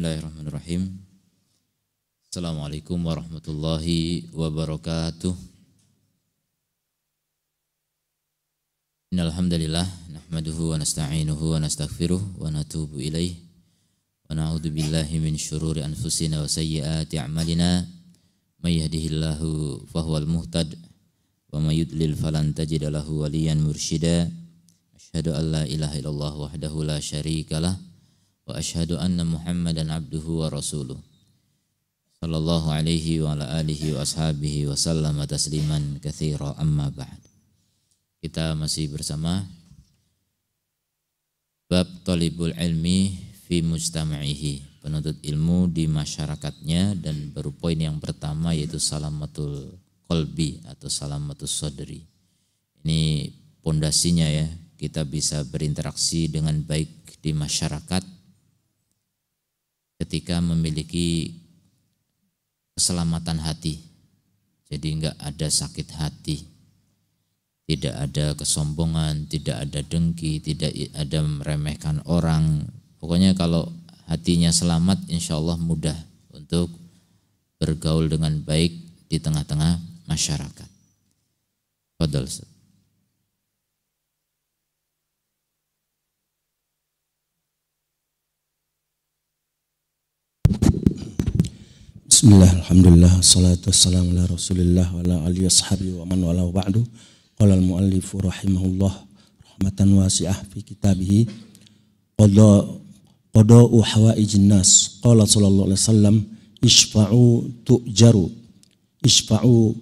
Bismillahirrahmanirrahim. Assalamualaikum warahmatullahi wabarakatuh. Innalhamdulillah nahmaduhu wa nasta'inuhu wa nastaghfiruh wa natubu ilaih wa na'udzu billahi min syururi anfusina wa sayyiati a'malina may yahdihillahu fahuwal muhtad wa may yudlil falan tajid lahu waliyan mursyida asyhadu an la ilaha illallah wahdahu la syarikalah wa anna وأشهد أن محمدا عبده ورسوله صلى الله alihi wa آله wa وسلم tasliman kathira amma ba'd Kita masih bersama Bab Talibul Ilmi fi Mujtama'ihi Penuntut ilmu di masyarakatnya dan baru poin yang pertama yaitu salamatul kolbi atau salamatul sodri Ini pondasinya ya kita bisa berinteraksi dengan baik di masyarakat ketika memiliki keselamatan hati. Jadi enggak ada sakit hati. Tidak ada kesombongan, tidak ada dengki, tidak ada meremehkan orang. Pokoknya kalau hatinya selamat insya Allah mudah untuk bergaul dengan baik di tengah-tengah masyarakat. Fadol Bismillah, Alhamdulillah, salatu wassalamu ala rasulillah wa ala alihi ashabi wa man wala ba'du Qala al-muallifu rahimahullah rahmatan wasi'ah fi kitabihi Qada'u hawaijin nas Qala sallallahu alaihi wasallam Ishfa'u tu'jaru Ishfa'u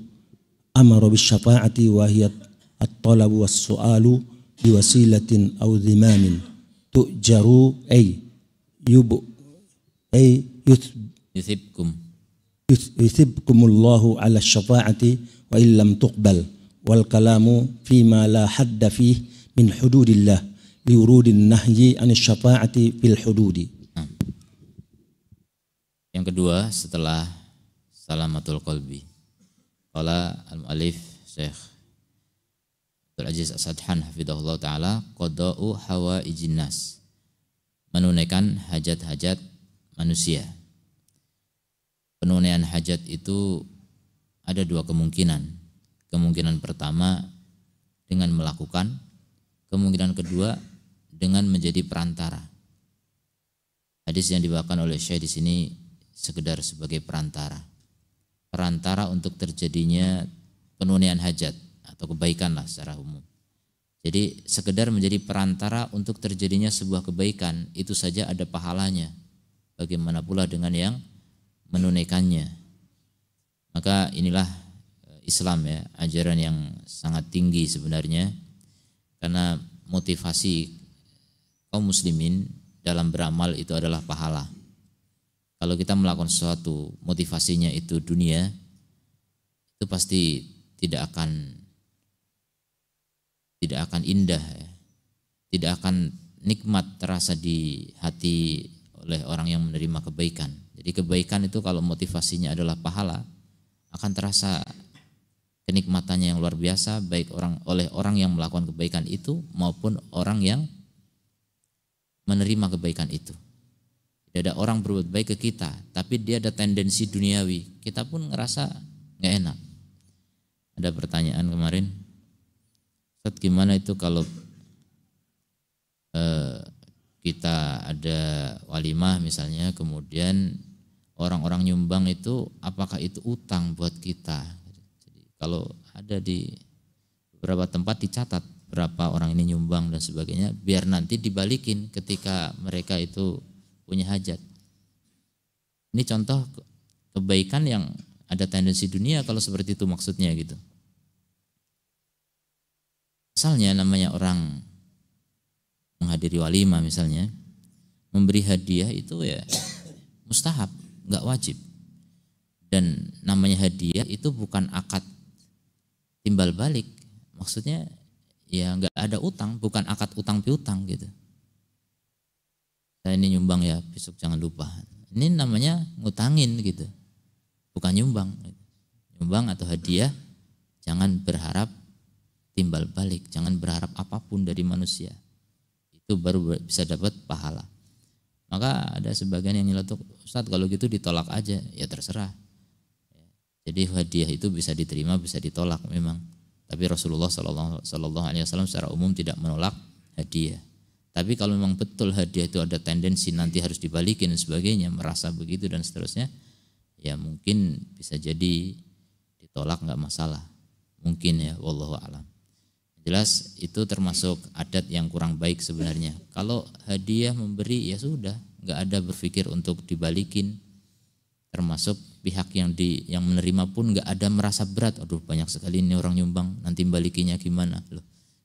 amara bisyafa'ati wa hiya at-talabu was-su'alu biwasilatin aw dhimamin Tu'jaru ay yub ay yuth, yuthibkum yuthibkumullahu ala syafaati wa illam tuqbal wal kalamu fima la hadda fih min hududillah liurudin nahyi an syafaati fil hududi yang kedua setelah salamatul qalbi qala al-mu'alif syekh Abdul Aziz Asadhan hafidahullah taala qada'u hawa ijinnas menunaikan hajat-hajat manusia penunaian hajat itu ada dua kemungkinan. Kemungkinan pertama dengan melakukan, kemungkinan kedua dengan menjadi perantara. Hadis yang dibawakan oleh Syekh di sini sekedar sebagai perantara. Perantara untuk terjadinya penunaian hajat atau kebaikan lah secara umum. Jadi sekedar menjadi perantara untuk terjadinya sebuah kebaikan itu saja ada pahalanya. Bagaimana pula dengan yang menunaikannya. Maka inilah eh, Islam ya, ajaran yang sangat tinggi sebenarnya karena motivasi kaum muslimin dalam beramal itu adalah pahala. Kalau kita melakukan sesuatu, motivasinya itu dunia, itu pasti tidak akan tidak akan indah ya. Tidak akan nikmat terasa di hati oleh orang yang menerima kebaikan. Jadi kebaikan itu kalau motivasinya adalah pahala akan terasa kenikmatannya yang luar biasa baik orang oleh orang yang melakukan kebaikan itu maupun orang yang menerima kebaikan itu. Tidak ada orang berbuat baik ke kita, tapi dia ada tendensi duniawi. Kita pun ngerasa nggak enak. Ada pertanyaan kemarin, Ustaz gimana itu kalau eh, kita ada walimah misalnya, kemudian orang-orang nyumbang itu apakah itu utang buat kita. Jadi, kalau ada di beberapa tempat dicatat berapa orang ini nyumbang dan sebagainya biar nanti dibalikin ketika mereka itu punya hajat. Ini contoh kebaikan yang ada tendensi dunia kalau seperti itu maksudnya gitu. Misalnya namanya orang menghadiri walima misalnya, memberi hadiah itu ya mustahab nggak wajib dan namanya hadiah itu bukan akad timbal balik maksudnya ya nggak ada utang bukan akad utang piutang gitu saya ini nyumbang ya besok jangan lupa ini namanya ngutangin gitu bukan nyumbang nyumbang atau hadiah jangan berharap timbal balik jangan berharap apapun dari manusia itu baru bisa dapat pahala maka ada sebagian yang nyeletuk, Ustaz kalau gitu ditolak aja, ya terserah. Jadi hadiah itu bisa diterima, bisa ditolak memang. Tapi Rasulullah Shallallahu Alaihi Wasallam secara umum tidak menolak hadiah. Tapi kalau memang betul hadiah itu ada tendensi nanti harus dibalikin dan sebagainya, merasa begitu dan seterusnya, ya mungkin bisa jadi ditolak nggak masalah. Mungkin ya, wallahu alam jelas itu termasuk adat yang kurang baik sebenarnya. Kalau hadiah memberi ya sudah, nggak ada berpikir untuk dibalikin. Termasuk pihak yang di yang menerima pun nggak ada merasa berat. Aduh banyak sekali ini orang nyumbang, nanti balikinya gimana loh?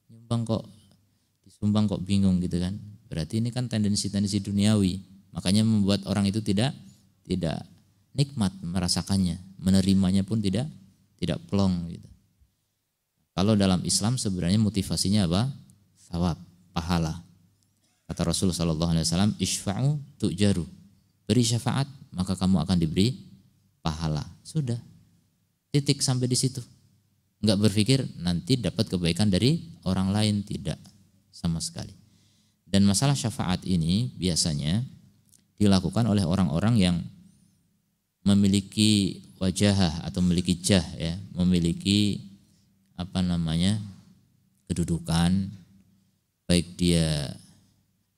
Nyumbang kok disumbang kok bingung gitu kan? Berarti ini kan tendensi-tendensi duniawi. Makanya membuat orang itu tidak tidak nikmat merasakannya, menerimanya pun tidak tidak plong gitu. Kalau dalam Islam sebenarnya motivasinya apa? Sawab, pahala. Kata Rasulullah SAW, Alaihi Wasallam, isfa'u tu'jaru. Beri syafaat, maka kamu akan diberi pahala. Sudah. Titik sampai di situ. Enggak berpikir nanti dapat kebaikan dari orang lain. Tidak. Sama sekali. Dan masalah syafaat ini biasanya dilakukan oleh orang-orang yang memiliki wajah atau memiliki jah ya, memiliki apa namanya kedudukan baik dia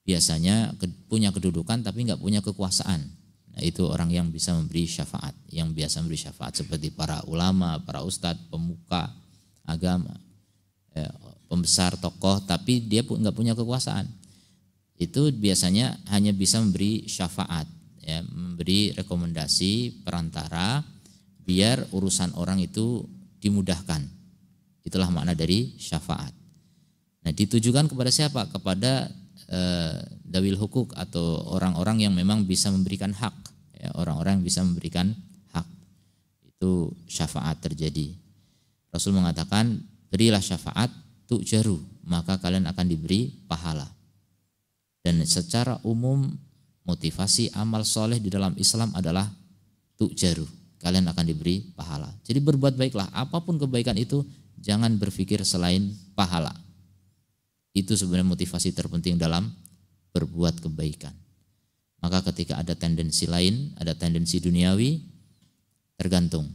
biasanya punya kedudukan tapi nggak punya kekuasaan nah, itu orang yang bisa memberi syafaat yang biasa memberi syafaat seperti para ulama para ustadz pemuka agama eh, pembesar tokoh tapi dia pun nggak punya kekuasaan itu biasanya hanya bisa memberi syafaat ya, memberi rekomendasi perantara biar urusan orang itu dimudahkan Itulah makna dari syafaat. Nah, ditujukan kepada siapa? Kepada e, dawil hukuk atau orang-orang yang memang bisa memberikan hak, orang ya, orang-orang yang bisa memberikan hak. Itu syafaat terjadi. Rasul mengatakan, "Berilah syafaat tuk jaru, maka kalian akan diberi pahala." Dan secara umum motivasi amal soleh di dalam Islam adalah tuk jaru. Kalian akan diberi pahala. Jadi berbuat baiklah, apapun kebaikan itu jangan berpikir selain pahala. Itu sebenarnya motivasi terpenting dalam berbuat kebaikan. Maka ketika ada tendensi lain, ada tendensi duniawi, tergantung.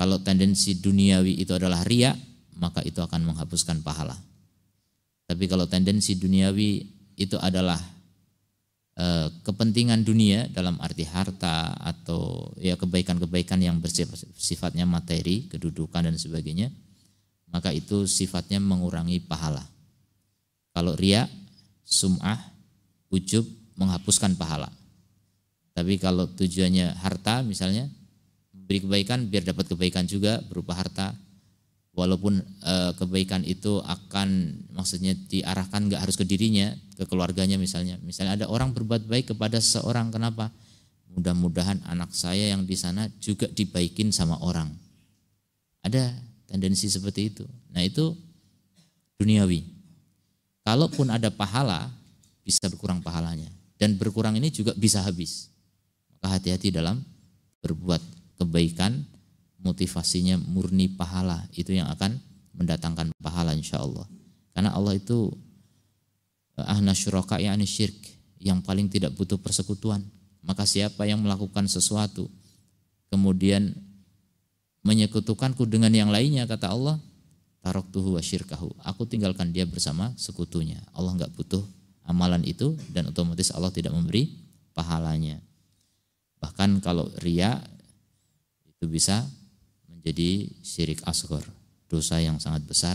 Kalau tendensi duniawi itu adalah ria, maka itu akan menghapuskan pahala. Tapi kalau tendensi duniawi itu adalah Eh, kepentingan dunia dalam arti harta atau ya kebaikan-kebaikan yang bersifatnya materi, kedudukan dan sebagainya, maka itu sifatnya mengurangi pahala. Kalau ria, sum'ah, ujub menghapuskan pahala. Tapi kalau tujuannya harta misalnya, beri kebaikan biar dapat kebaikan juga berupa harta, walaupun e, kebaikan itu akan maksudnya diarahkan nggak harus ke dirinya ke keluarganya misalnya misalnya ada orang berbuat baik kepada seorang kenapa mudah-mudahan anak saya yang di sana juga dibaikin sama orang ada tendensi seperti itu nah itu duniawi kalaupun ada pahala bisa berkurang pahalanya dan berkurang ini juga bisa habis maka hati-hati dalam berbuat kebaikan motivasinya murni pahala itu yang akan mendatangkan pahala insya Allah karena Allah itu eh, ahna syuraka yakni syirk yang paling tidak butuh persekutuan maka siapa yang melakukan sesuatu kemudian menyekutukanku dengan yang lainnya kata Allah taroktuhu wa syirkahu aku tinggalkan dia bersama sekutunya Allah nggak butuh amalan itu dan otomatis Allah tidak memberi pahalanya bahkan kalau ria itu bisa jadi syirik asgor, dosa yang sangat besar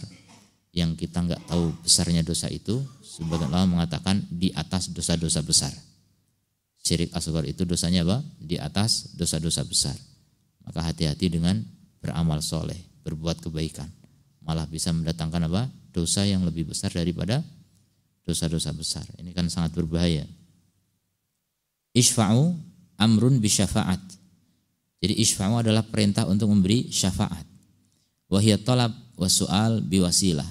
yang kita nggak tahu besarnya dosa itu sebagian ulama mengatakan di atas dosa-dosa besar. Syirik asgor itu dosanya apa? Di atas dosa-dosa besar. Maka hati-hati dengan beramal soleh, berbuat kebaikan. Malah bisa mendatangkan apa? Dosa yang lebih besar daripada dosa-dosa besar. Ini kan sangat berbahaya. Isfa'u amrun bisyafaat jadi isfa'u adalah perintah untuk memberi syafaat. Wahia talab wa su'al biwasilah.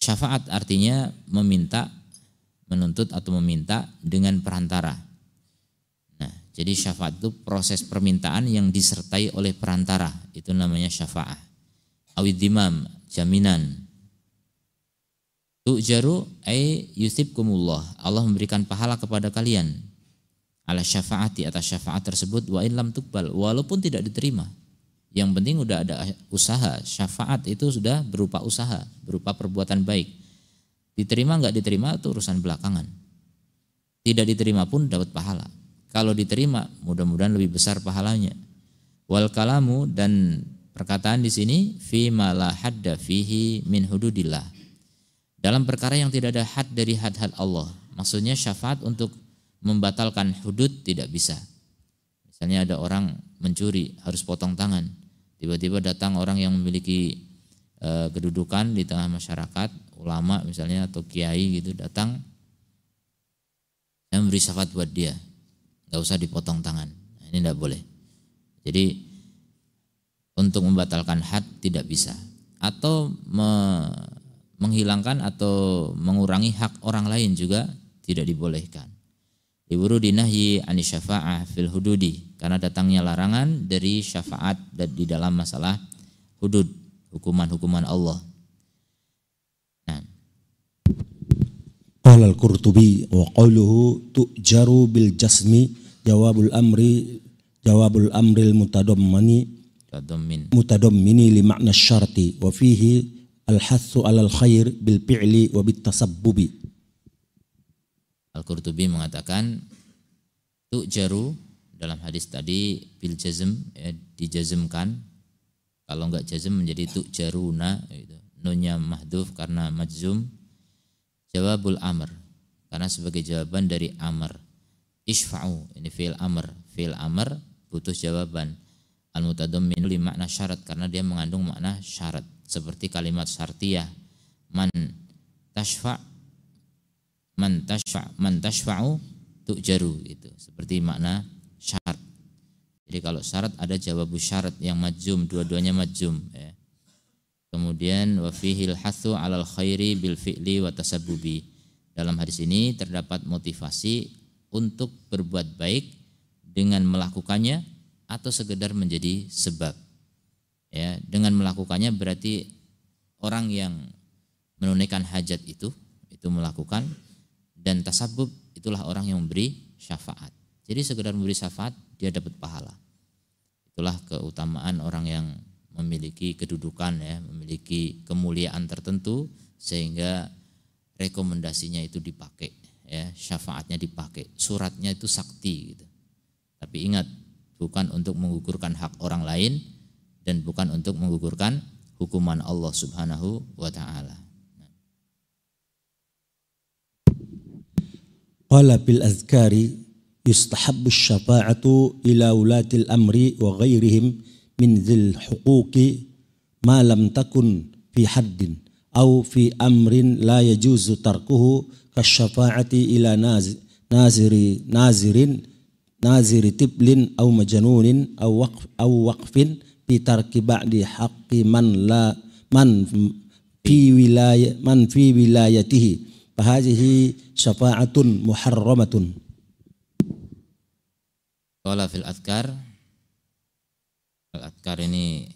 Syafaat artinya meminta, menuntut atau meminta dengan perantara. Nah, jadi syafaat itu proses permintaan yang disertai oleh perantara. Itu namanya syafaat. Awidimam jaminan. Tu'jaru ay yusibkumullah. Allah memberikan pahala kepada kalian ala syafaati atas syafaat tersebut wa in lam tukbal walaupun tidak diterima yang penting udah ada usaha syafaat itu sudah berupa usaha berupa perbuatan baik diterima nggak diterima itu urusan belakangan tidak diterima pun dapat pahala kalau diterima mudah-mudahan lebih besar pahalanya wal kalamu dan perkataan di sini fi malahadda fihi min hududillah dalam perkara yang tidak ada had dari had-had Allah maksudnya syafaat untuk membatalkan hudud tidak bisa. Misalnya ada orang mencuri harus potong tangan. Tiba-tiba datang orang yang memiliki e, kedudukan di tengah masyarakat, ulama misalnya atau kiai gitu datang saya memberi syafaat buat dia. nggak usah dipotong tangan. Nah, ini tidak boleh. Jadi untuk membatalkan had tidak bisa atau me menghilangkan atau mengurangi hak orang lain juga tidak dibolehkan liwurudi dinahi anis syafa'ah fil hududi karena datangnya larangan dari syafaat di dalam masalah hudud hukuman-hukuman Allah. Nah. Qala al-Qurtubi wa qawluhu tu'jaru bil jasmi jawabul amri jawabul al mutadammani mutadammin mutadammini li makna syarti wa fihi al-hathu al khair bil fi'li wa bit tasabbubi Al-Qurtubi mengatakan tu'jaru dalam hadis tadi bil jazm ya, dijazmkan kalau enggak jazm menjadi tu'jaruna gitu. Nunnya mahdhuf karena majzum jawabul amr karena sebagai jawaban dari amr isfa'u ini fil amr fil amr butuh jawaban al mutadammin li makna syarat karena dia mengandung makna syarat seperti kalimat syartiyah man tashfa man tashfa man tashfa'u tu'jaru itu seperti makna syarat. Jadi kalau syarat ada jawab syarat yang majum, dua-duanya majum ya. Kemudian wafihil hasu 'alal khairi bil fi'li wa Dalam hadis ini terdapat motivasi untuk berbuat baik dengan melakukannya atau sekedar menjadi sebab. Ya, dengan melakukannya berarti orang yang menunaikan hajat itu itu melakukan dan tasabub itulah orang yang memberi syafaat. Jadi sekedar memberi syafaat dia dapat pahala. Itulah keutamaan orang yang memiliki kedudukan ya, memiliki kemuliaan tertentu sehingga rekomendasinya itu dipakai ya, syafaatnya dipakai, suratnya itu sakti gitu. Tapi ingat bukan untuk menggugurkan hak orang lain dan bukan untuk menggugurkan hukuman Allah Subhanahu wa taala. قال بالأذكار يستحب الشفاعة إلى ولاة الأمر وغيرهم من ذي الحقوق ما لم تكن في حد أو في أمر لا يجوز تركه كالشفاعة إلى نازل نازر نازر نازر تبل أو مجنون أو وقف أو وقف في ترك بعض حق من لا من في ولاية من في ولايته Fahadihi syafa'atun muharramatun. Qala fil adkar. Al adkar ini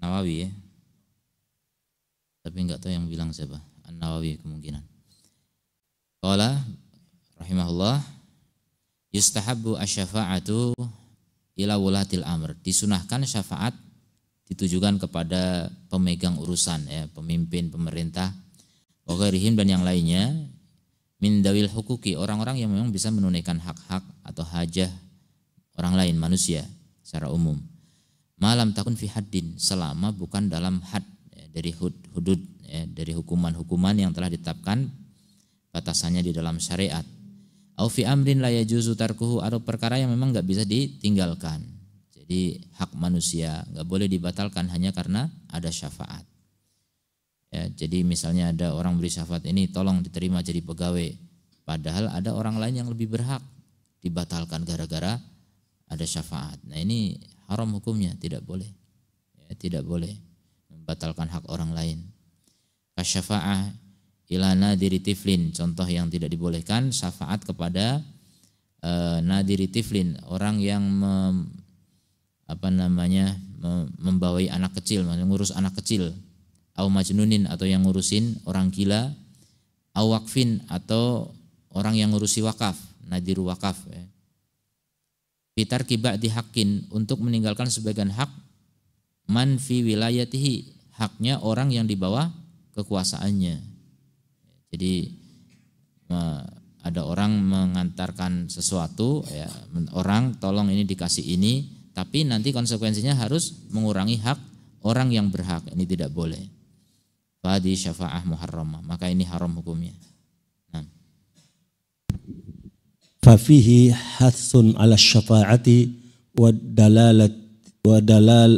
Nawawi ya. Tapi enggak tahu yang bilang siapa. An Nawawi kemungkinan. Qala rahimahullah yustahabbu asy-syafa'atu ila wulatil amr. Disunahkan syafaat ditujukan kepada pemegang urusan ya, pemimpin pemerintah Wakairihim dan yang lainnya min dawil hukuki orang-orang yang memang bisa menunaikan hak-hak atau hajah orang lain manusia secara umum malam takun fi haddin selama bukan dalam had ya, dari hud, hudud ya, dari hukuman-hukuman yang telah ditetapkan batasannya di dalam syariat au fi amrin la yajuzu tarkuhu atau perkara yang memang nggak bisa ditinggalkan jadi hak manusia nggak boleh dibatalkan hanya karena ada syafaat Ya, jadi misalnya ada orang beri syafaat ini tolong diterima jadi pegawai. Padahal ada orang lain yang lebih berhak dibatalkan gara-gara ada syafaat. Nah ini haram hukumnya, tidak boleh. Ya, tidak boleh membatalkan hak orang lain. Kasyafa'ah ilana diri tiflin, contoh yang tidak dibolehkan syafaat kepada eh, nadiri tiflin, orang yang mem, apa namanya mem, membawai anak kecil, mengurus anak kecil au majnunin atau yang ngurusin orang gila au wakfin atau orang yang ngurusi wakaf nadiru wakaf ya. Pitar kibak dihakin untuk meninggalkan sebagian hak man fi wilayatihi haknya orang yang di bawah kekuasaannya jadi ada orang mengantarkan sesuatu ya, orang tolong ini dikasih ini tapi nanti konsekuensinya harus mengurangi hak orang yang berhak ini tidak boleh Fadi syafa'ah muharramah. Maka ini haram hukumnya. Fafihi hathun ala syafa'ati wa dalalat wa dalal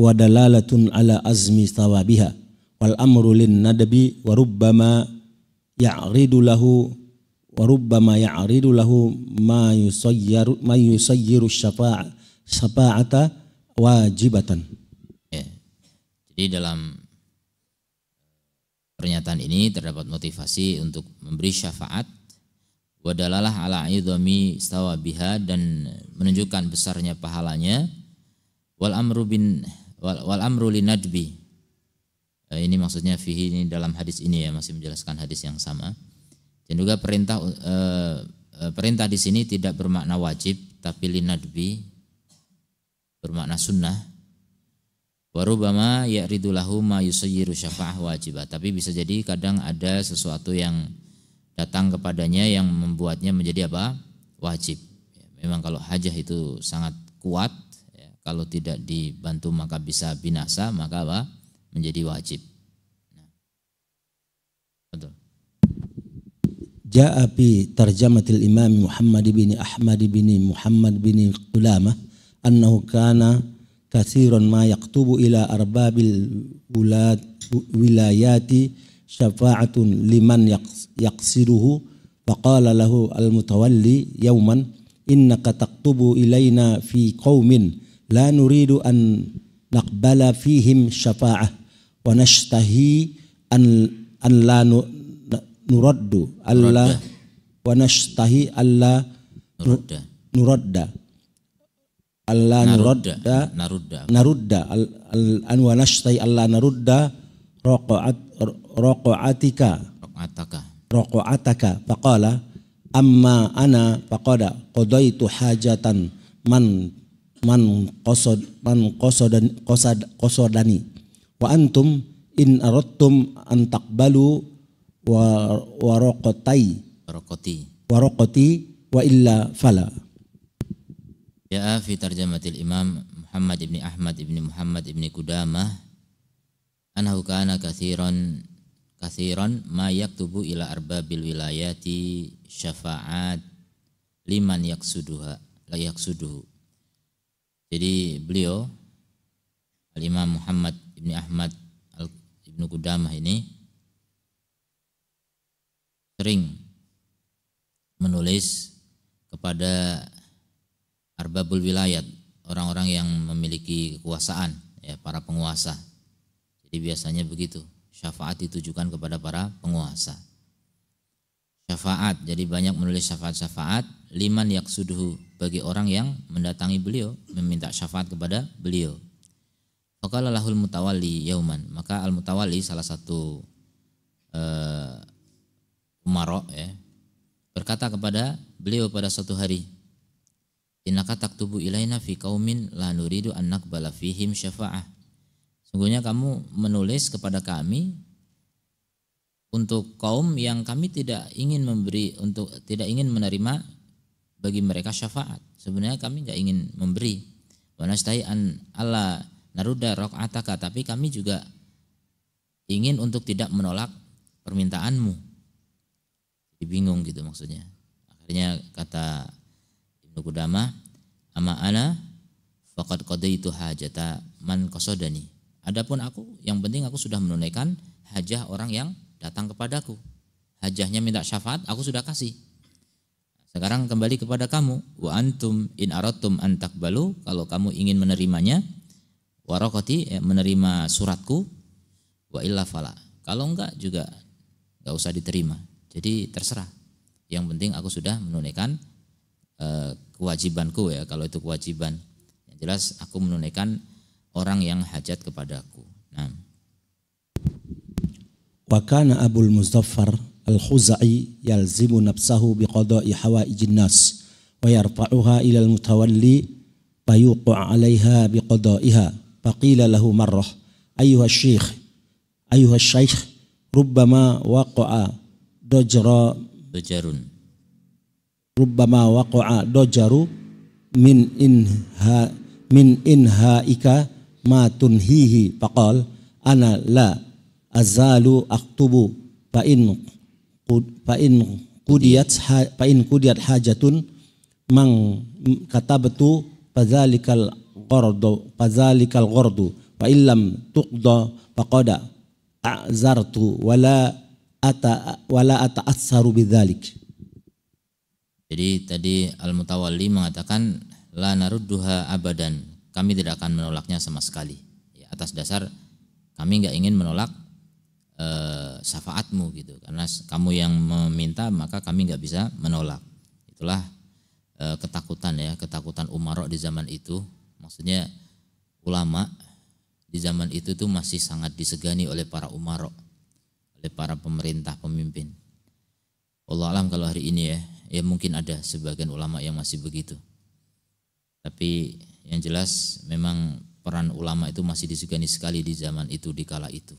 wa dalalatun ala azmi thawabiha wal amru lin nadabi wa rubbama ya'ridu lahu wa rubbama ya'ridu lahu ma yusayyiru ma yusayyiru syafa'ata wajibatan. Ya. Jadi dalam pernyataan ini terdapat motivasi untuk memberi syafaat wadalalah ala idhami sawabiha dan menunjukkan besarnya pahalanya wal amru bin wal, wal amru linadbi eh, ini maksudnya fihi ini dalam hadis ini ya masih menjelaskan hadis yang sama dan juga perintah eh, eh perintah di sini tidak bermakna wajib tapi linadbi bermakna sunnah Warubama ya'ridulahu ma yusayyiru syafa'ah wajibah. Tapi bisa jadi kadang ada sesuatu yang datang kepadanya yang membuatnya menjadi apa? Wajib. Ya, memang kalau hajah itu sangat kuat, ya. kalau tidak dibantu maka bisa binasa, maka apa? Menjadi wajib. Nah. Ja'a fi tarjamatil Imam Muhammad bin Ahmad bin Muhammad bin Qulamah annahu kana كثيرا ما يكتب إلى أرباب الولايات شفاعة لمن يقصده فقال له المتولي يوما إنك تكتب إلينا في قوم لا نريد أن نقبل فيهم شفاعة ونشتهي أن أن لا نرد ألا ونشتهي ألا نرد Allah narudda narudda narudda al, an wa nashtai Allah narudda raqaat raqaatika raqaataka raqaataka faqala amma ana faqada qadaitu hajatan man man qasad man qasadan qasad qasadani wa antum in aradtum an taqbalu wa raqati wa raqati wa illa fala Ja'a fi tarjamatil Imam Muhammad ibni Ahmad ibni Muhammad ibni Kudamah Anahu kana kathiran kathiran ma yaktubu ila bil wilayati syafa'at liman yaksuduha la yaksuduhu. Jadi beliau Al-Imam Muhammad ibni Ahmad Al Ibnu Kudamah ini sering menulis kepada arbabul wilayat, orang-orang yang memiliki kekuasaan, ya para penguasa. Jadi biasanya begitu. Syafaat ditujukan kepada para penguasa. Syafaat, jadi banyak menulis syafaat-syafaat liman suduhu bagi orang yang mendatangi beliau meminta syafaat kepada beliau. maka lahul mutawalli yauman. Maka al mutawali salah satu uh, umarok ya berkata kepada beliau pada suatu hari Inaka taktubu ilaina fi kaumin la nuridu anak balafihim fihim syafa'ah. Sungguhnya kamu menulis kepada kami untuk kaum yang kami tidak ingin memberi untuk tidak ingin menerima bagi mereka syafaat. Sebenarnya kami nggak ingin memberi. Wanastai an Allah naruda rakaataka tapi kami juga ingin untuk tidak menolak permintaanmu. Dibingung bingung gitu maksudnya. Akhirnya kata Nukudama, Qudamah ama ana kode itu hajata man kosodani. adapun aku yang penting aku sudah menunaikan hajah orang yang datang kepadaku hajahnya minta syafaat aku sudah kasih sekarang kembali kepada kamu wa antum in aratum antak balu kalau kamu ingin menerimanya warokoti eh, menerima suratku wa illa fala kalau enggak juga enggak usah diterima jadi terserah yang penting aku sudah menunaikan e, kewajibanku ya kalau itu kewajiban yang jelas aku menunaikan orang yang hajat kepadaku nah wa kana abul muzaffar al khuzai yalzimu nafsahu biqada'i hawaijin nas wa yarfa'uha ila al mutawalli fayuqu 'alayha biqada'iha faqila lahu marrah ayuha syekh ayuha syekh rubbama waqa'a dajra rubbama waqa'a dojaru min inha min ika ma tunhihi faqal ana la azalu aktubu fa in fa in kudiyat fa in kudiyat hajatun mang katabtu fadzalikal qardu fadzalikal qardu fa illam tuqda faqada a'zartu wala ata wala ata'assaru bidzalik jadi tadi Al-Mutawalli mengatakan la narudduha abadan. Kami tidak akan menolaknya sama sekali. Ya, atas dasar kami nggak ingin menolak e, syafaatmu gitu karena kamu yang meminta maka kami nggak bisa menolak. Itulah e, ketakutan ya, ketakutan Umarok di zaman itu. Maksudnya ulama di zaman itu tuh masih sangat disegani oleh para Umarok, oleh para pemerintah pemimpin. Allah alam kalau hari ini ya ya mungkin ada sebagian ulama yang masih begitu tapi yang jelas memang peran ulama itu masih disegani sekali di zaman itu di kala itu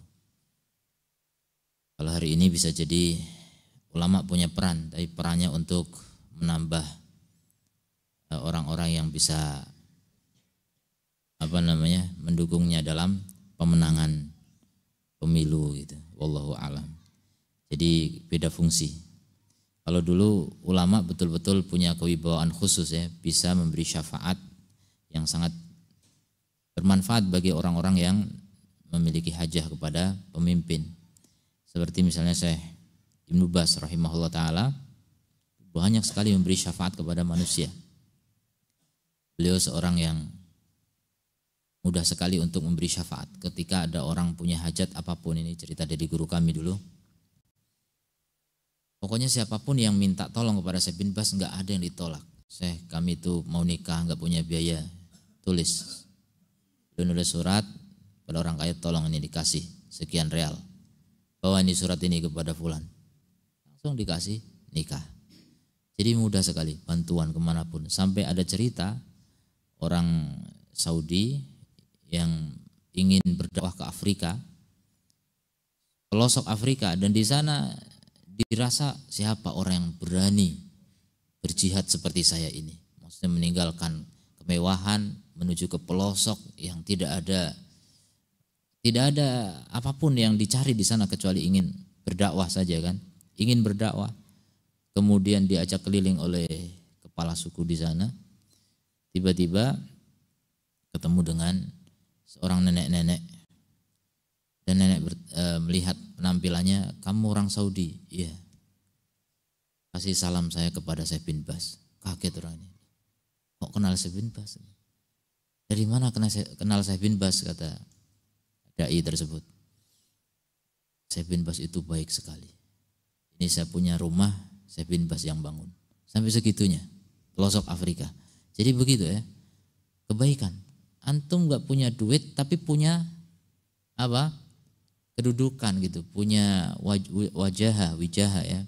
kalau hari ini bisa jadi ulama punya peran tapi perannya untuk menambah eh, orang-orang yang bisa apa namanya mendukungnya dalam pemenangan pemilu gitu wallahu alam jadi beda fungsi kalau dulu ulama betul-betul punya kewibawaan khusus ya, bisa memberi syafaat yang sangat bermanfaat bagi orang-orang yang memiliki hajah kepada pemimpin. Seperti misalnya saya Ibnu Bas rahimahullah taala banyak sekali memberi syafaat kepada manusia. Beliau seorang yang mudah sekali untuk memberi syafaat ketika ada orang punya hajat apapun ini cerita dari guru kami dulu Pokoknya siapapun yang minta tolong kepada saya bin Bas nggak ada yang ditolak. Saya kami itu mau nikah nggak punya biaya, tulis. Lu nulis surat pada orang kaya tolong ini dikasih sekian real. Bawa ini surat ini kepada Fulan. Langsung dikasih nikah. Jadi mudah sekali bantuan kemanapun. Sampai ada cerita orang Saudi yang ingin berdakwah ke Afrika, pelosok Afrika dan di sana dirasa siapa orang yang berani berjihad seperti saya ini maksudnya meninggalkan kemewahan menuju ke pelosok yang tidak ada tidak ada apapun yang dicari di sana kecuali ingin berdakwah saja kan ingin berdakwah kemudian diajak keliling oleh kepala suku di sana tiba-tiba ketemu dengan seorang nenek-nenek dan nenek ber, e, melihat penampilannya kamu orang Saudi iya kasih salam saya kepada saya bin Bas kaget orang ini. kok kenal saya bin Bas dari mana kenal saya, kenal saya bin Bas kata dai tersebut saya bin Bas itu baik sekali ini saya punya rumah saya bin Bas yang bangun sampai segitunya pelosok Afrika jadi begitu ya kebaikan antum nggak punya duit tapi punya apa kedudukan gitu, punya waj wajah, wijaha ya.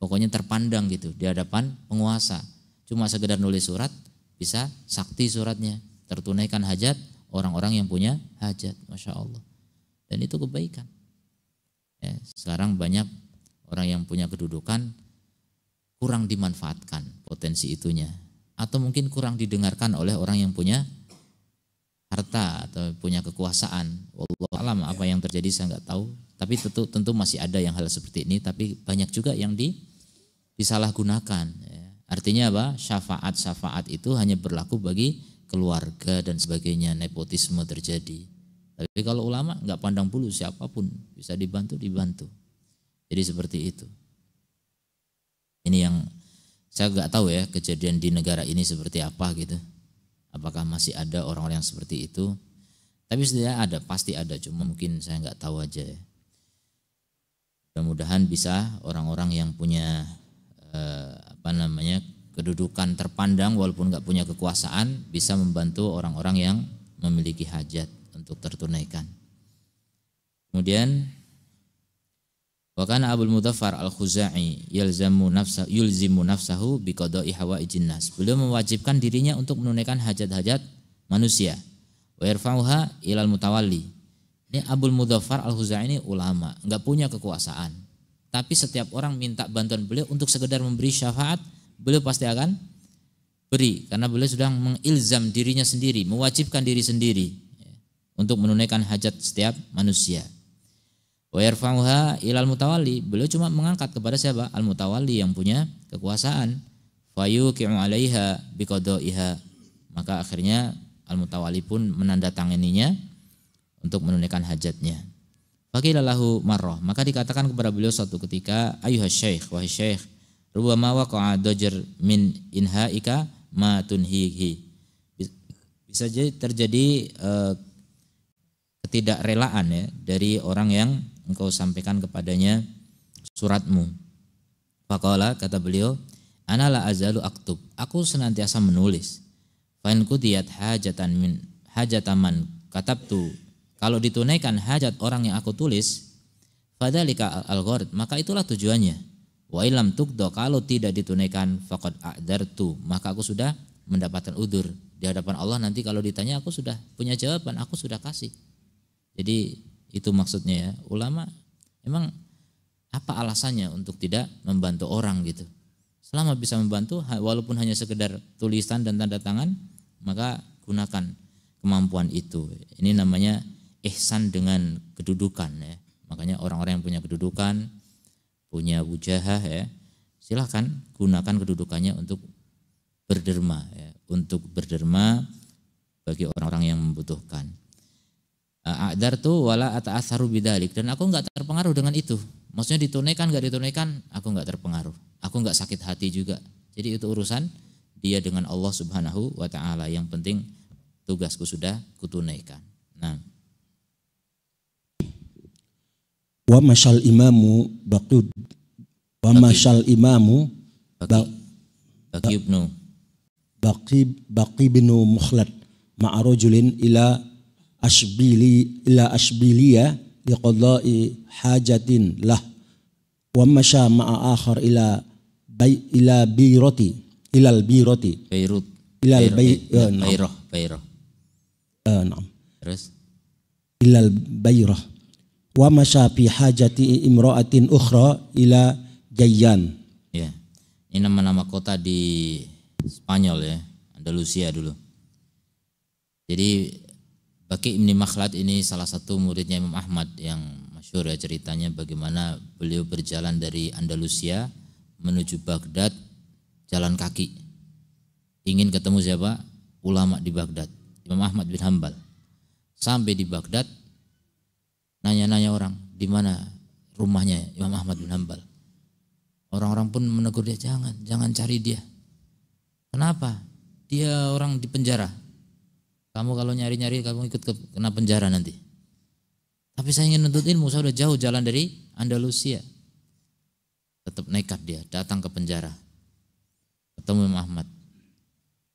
Pokoknya terpandang gitu di hadapan penguasa. Cuma sekedar nulis surat bisa sakti suratnya, tertunaikan hajat orang-orang yang punya hajat, masya Allah. Dan itu kebaikan. Ya, sekarang banyak orang yang punya kedudukan kurang dimanfaatkan potensi itunya, atau mungkin kurang didengarkan oleh orang yang punya harta atau punya kekuasaan. Allah alam ya. apa yang terjadi saya nggak tahu. Tapi tentu tentu masih ada yang hal seperti ini. Tapi banyak juga yang di disalahgunakan. Ya. Artinya apa? Syafaat syafaat itu hanya berlaku bagi keluarga dan sebagainya. Nepotisme terjadi. Tapi kalau ulama nggak pandang bulu siapapun bisa dibantu dibantu. Jadi seperti itu. Ini yang saya nggak tahu ya kejadian di negara ini seperti apa gitu. Apakah masih ada orang-orang yang seperti itu? Tapi sebenarnya ada, pasti ada, cuma mungkin saya nggak tahu aja ya. Mudah-mudahan bisa orang-orang yang punya eh, apa namanya kedudukan terpandang walaupun nggak punya kekuasaan bisa membantu orang-orang yang memiliki hajat untuk tertunaikan. Kemudian Wa kana Abdul Al-Khuzai yalzamu nafsa yulzimu nafsahu biqada'i ihawa nas. Beliau mewajibkan dirinya untuk menunaikan hajat-hajat manusia. Wa yarfa'uha ilal mutawali. Ini Abul Mudaffar Al-Khuzai ini ulama, enggak punya kekuasaan. Tapi setiap orang minta bantuan beliau untuk sekedar memberi syafaat, beliau pasti akan beri karena beliau sudah mengilzam dirinya sendiri, mewajibkan diri sendiri ya, untuk menunaikan hajat setiap manusia wa ilal mutawali beliau cuma mengangkat kepada siapa al mutawali yang punya kekuasaan fayuqimu 'alaiha biqada'iha maka akhirnya al mutawali pun menandatanganinya untuk menunaikan hajatnya Fakila lahu marrah maka dikatakan kepada beliau suatu ketika ayuha syekh wahai syekh rubama waqa'a dajr min inhaika ma tunhihi bisa jadi terjadi eh, ketidakrelaan ya dari orang yang engkau sampaikan kepadanya suratmu. Fakola kata beliau, anala azalu aktub. Aku senantiasa menulis. Fa'in kudiyat hajatan min hajataman tu. Kalau ditunaikan hajat orang yang aku tulis, fadalika al-ghard, maka itulah tujuannya. Wa ilam tukdo, kalau tidak ditunaikan akdar tu maka aku sudah mendapatkan udur di hadapan Allah nanti kalau ditanya aku sudah punya jawaban, aku sudah kasih. Jadi itu maksudnya ya. Ulama emang apa alasannya untuk tidak membantu orang gitu. Selama bisa membantu walaupun hanya sekedar tulisan dan tanda tangan, maka gunakan kemampuan itu. Ini namanya ihsan dengan kedudukan ya. Makanya orang-orang yang punya kedudukan, punya wujahah ya, silahkan gunakan kedudukannya untuk berderma ya, untuk berderma bagi orang-orang yang membutuhkan. Eh, Aqdar tuh wala ata'atharu bidalik dan aku nggak terpengaruh dengan itu. Maksudnya ditunaikan nggak ditunaikan, aku nggak terpengaruh. Aku nggak sakit hati juga. Jadi itu urusan dia dengan Allah Subhanahu wa taala. Yang penting tugasku sudah kutunaikan. Nah. Wa mashal imamu baqud wa mashal imamu baqi baqi ibnu baqi baqi ibnu ila Asbili ila ashbiliya liqadai hajatin lah wa masya ma'a akhar ila bay ila biroti ilal biroti Beirut ila bay Beirut iya, Beirut eh nah terus ilal bayrah wa masya fi hajati imra'atin ukhra ila jayyan ya ini nama-nama kota di Spanyol ya Andalusia dulu jadi Baki Ibni Makhlad ini salah satu muridnya Imam Ahmad yang masyur ya ceritanya bagaimana beliau berjalan dari Andalusia menuju Baghdad jalan kaki. Ingin ketemu siapa? Ulama di Baghdad, Imam Ahmad bin Hambal. Sampai di Baghdad nanya-nanya orang, di mana rumahnya Imam Ahmad bin Hambal. Orang-orang pun menegur dia, jangan, jangan cari dia. Kenapa? Dia orang di penjara, kamu kalau nyari-nyari kamu ikut ke, kena penjara nanti. Tapi saya ingin menuntut ilmu, saya udah jauh jalan dari Andalusia. Tetap nekat dia, datang ke penjara. Ketemu Imam Ahmad.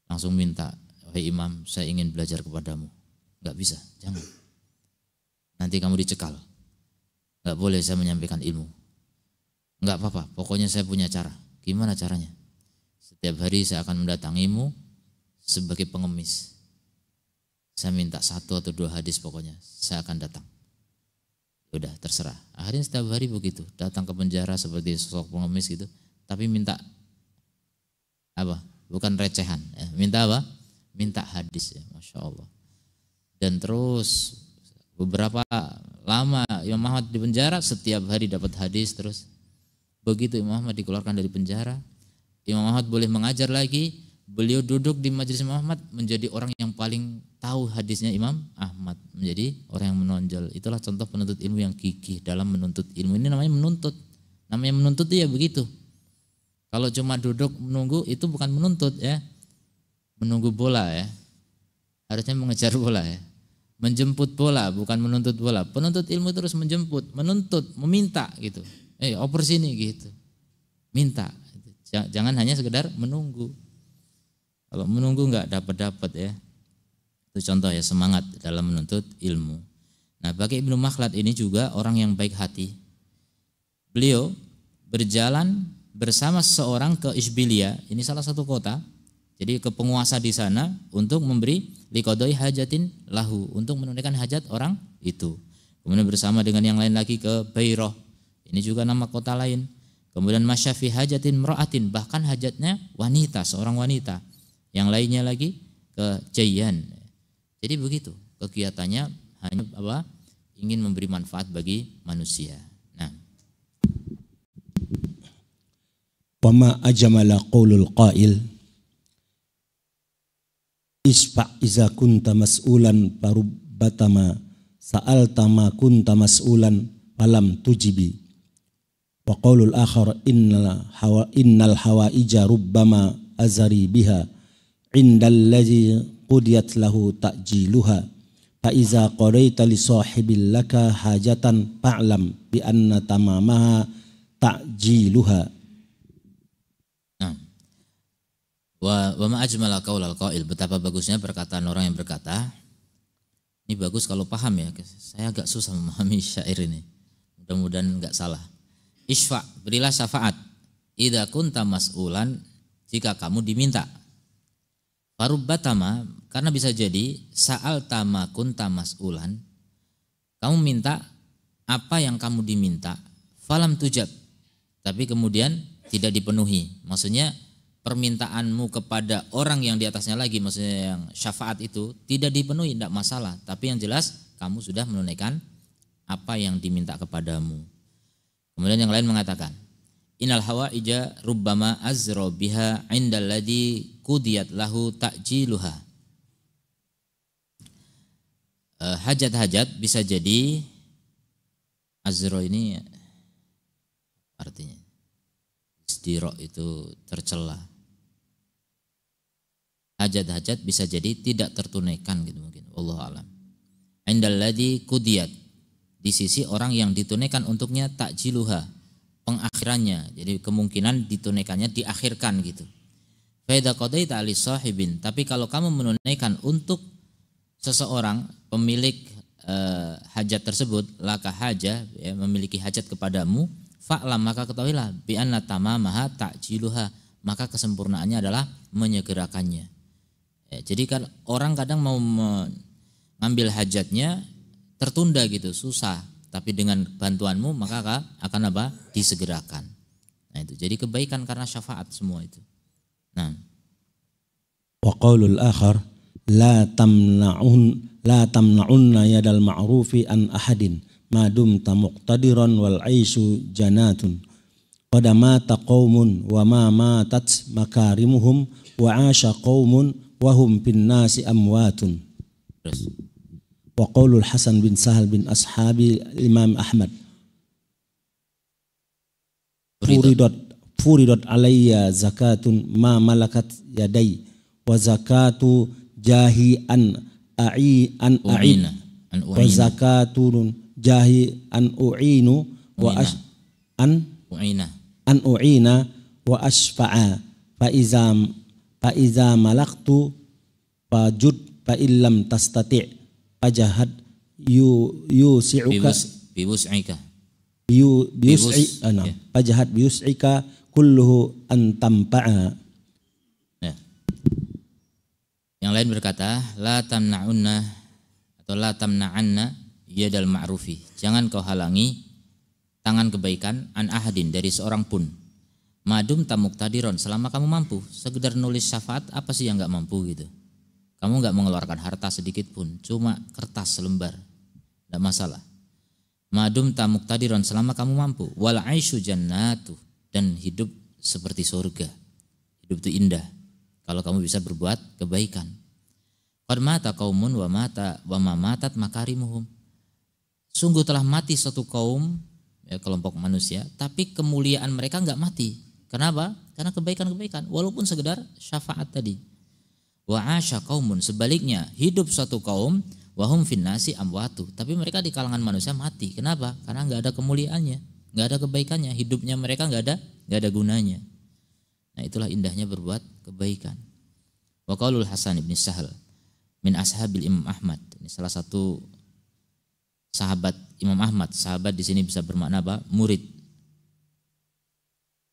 Langsung minta, "Wahai Imam, saya ingin belajar kepadamu." Gak bisa, jangan. Nanti kamu dicekal. Gak boleh saya menyampaikan ilmu. Enggak apa-apa, pokoknya saya punya cara. Gimana caranya? Setiap hari saya akan mendatangimu sebagai pengemis. Saya minta satu atau dua hadis pokoknya, saya akan datang. Udah terserah. Akhirnya setiap hari begitu, datang ke penjara seperti sosok pengemis gitu, tapi minta apa? Bukan recehan, ya. minta apa? Minta hadis ya, masya Allah. Dan terus beberapa lama Imam Ahmad di penjara, setiap hari dapat hadis terus. Begitu Imam Ahmad dikeluarkan dari penjara, Imam Ahmad boleh mengajar lagi, Beliau duduk di majelis Imam Ahmad menjadi orang yang paling tahu hadisnya Imam Ahmad, menjadi orang yang menonjol. Itulah contoh penuntut ilmu yang gigih dalam menuntut ilmu. Ini namanya menuntut. Namanya menuntut itu ya begitu. Kalau cuma duduk menunggu itu bukan menuntut ya. Menunggu bola ya. Harusnya mengejar bola ya. Menjemput bola bukan menuntut bola. Penuntut ilmu terus menjemput, menuntut, meminta gitu. Eh, oper sini gitu. Minta. Jangan hanya sekedar menunggu. Kalau menunggu nggak dapat-dapat ya. Itu contoh ya semangat dalam menuntut ilmu. Nah, bagi Ibnu Makhlad ini juga orang yang baik hati. Beliau berjalan bersama seorang ke Isbilia, ini salah satu kota. Jadi ke penguasa di sana untuk memberi likodoi hajatin lahu untuk menunaikan hajat orang itu. Kemudian bersama dengan yang lain lagi ke Beiroh, Ini juga nama kota lain. Kemudian masyafi hajatin mra'atin bahkan hajatnya wanita, seorang wanita yang lainnya lagi ke Jayan. Jadi begitu kegiatannya hanya apa ingin memberi manfaat bagi manusia. Nah. Wama ajmala qaulul qail Isfa iza kunta mas'ulan parubbatama sa'alta kunta mas'ulan falam tujibi wa qaulul akhar innal hawa innal hawaija rubbama azari biha indallazi qudiyat lahu ta'jiluha fa iza qaraita li sahibil laka hajatan fa'lam bi anna tamamaha ta'jiluha Wa, wa ma ajmala qaulal qail betapa bagusnya perkataan orang yang berkata ini bagus kalau paham ya saya agak susah memahami syair ini mudah-mudahan nggak salah isfa berilah syafaat idza kunta mas'ulan jika kamu diminta ma karena bisa jadi saal tama kunta ulan, kamu minta apa yang kamu diminta, falam tujab, tapi kemudian tidak dipenuhi. Maksudnya permintaanmu kepada orang yang di atasnya lagi, maksudnya yang syafaat itu tidak dipenuhi, tidak masalah. Tapi yang jelas kamu sudah menunaikan apa yang diminta kepadamu. Kemudian yang lain mengatakan, Inal hawa ija rubbama azro biha indalladhi Kudiat lahu takjiluha. Eh, hajat-hajat bisa jadi azro ini artinya istiro itu tercela. Hajat-hajat bisa jadi tidak tertunaikan gitu mungkin. Allah alam. Endaladi kudiat di sisi orang yang ditunaikan untuknya takjiluha pengakhirannya. Jadi kemungkinan ditunaikannya diakhirkan gitu. Faida qadaita ali sahibin. Tapi kalau kamu menunaikan untuk seseorang pemilik e, hajat tersebut, laka haja ya, memiliki hajat kepadamu, fa'lam maka ketahuilah bi anna tamamaha ta'jiluha. Maka kesempurnaannya adalah menyegerakannya. Ya, jadi kan orang kadang mau mengambil hajatnya tertunda gitu, susah. Tapi dengan bantuanmu maka akan apa? disegerakan. Nah itu. Jadi kebaikan karena syafaat semua itu. نعم وقول الآخر لا تمنعون لا تمنعن يد المعروف عن أحد ما دمت مقتدرا والعيش جنات قد مات قوم وما ماتت مكارمهم وعاش قوم وهم في الناس أموات وقول الحسن بن سهل بن أصحاب الإمام أحمد فردت furidat alayya zakatun ma malakat yadai wa zakatu jahi an a'i an a'in wa zakatun jahi an u'inu wa ash an u'ina an u'ina wa asfa'a fa izam fa iza malaktu fajud fa illam tastati' fajahad yu yusi'uka biwus'ika biwus'i ana ah, ya. fajahat biwus'ika kulluhu antampa'a. Ya. Yang lain berkata, la tamna'unna atau la tamna'anna yadal ma'rufi. Jangan kau halangi tangan kebaikan an ahadin dari seorang pun. Madum tamuk tadiron selama kamu mampu. Sekedar nulis syafaat apa sih yang nggak mampu gitu. Kamu nggak mengeluarkan harta sedikit pun, cuma kertas selembar. nggak masalah. Madum tamuk tadiron selama kamu mampu. Wal aishu jannatuh dan hidup seperti surga. Hidup itu indah kalau kamu bisa berbuat kebaikan. Qad mata kaumun wa mata wa ma matat makarimuhum. Sungguh telah mati satu kaum ya, kelompok manusia, tapi kemuliaan mereka nggak mati. Kenapa? Karena kebaikan-kebaikan walaupun sekedar syafaat tadi. Wa asya kaumun sebaliknya hidup satu kaum wahum finnasi amwatu, tapi mereka di kalangan manusia mati. Kenapa? Karena nggak ada kemuliaannya nggak ada kebaikannya hidupnya mereka nggak ada nggak ada gunanya nah itulah indahnya berbuat kebaikan wakaulul Hasan ibn Sahal min ashabil Imam Ahmad ini salah satu sahabat Imam Ahmad sahabat di sini bisa bermakna apa murid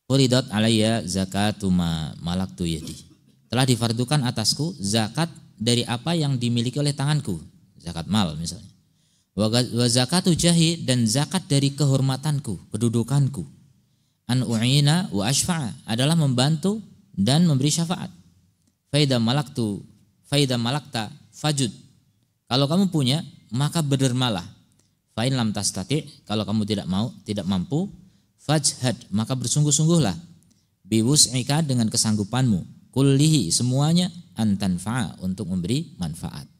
Furidat alaiya zakatuma malak tu yadi telah difardukan atasku zakat dari apa yang dimiliki oleh tanganku zakat mal misalnya wa zakatu jahi dan zakat dari kehormatanku, kedudukanku. An u'ina wa ashfa'a adalah membantu dan memberi syafaat. Faida malaktu, faida malakta fajud. Kalau kamu punya, maka berdermalah. Fa'in lam tastati, kalau kamu tidak mau, tidak mampu, fajhad, maka bersungguh-sungguhlah. Biwus'ika dengan kesanggupanmu, kullihi semuanya antanfa'a untuk memberi manfaat.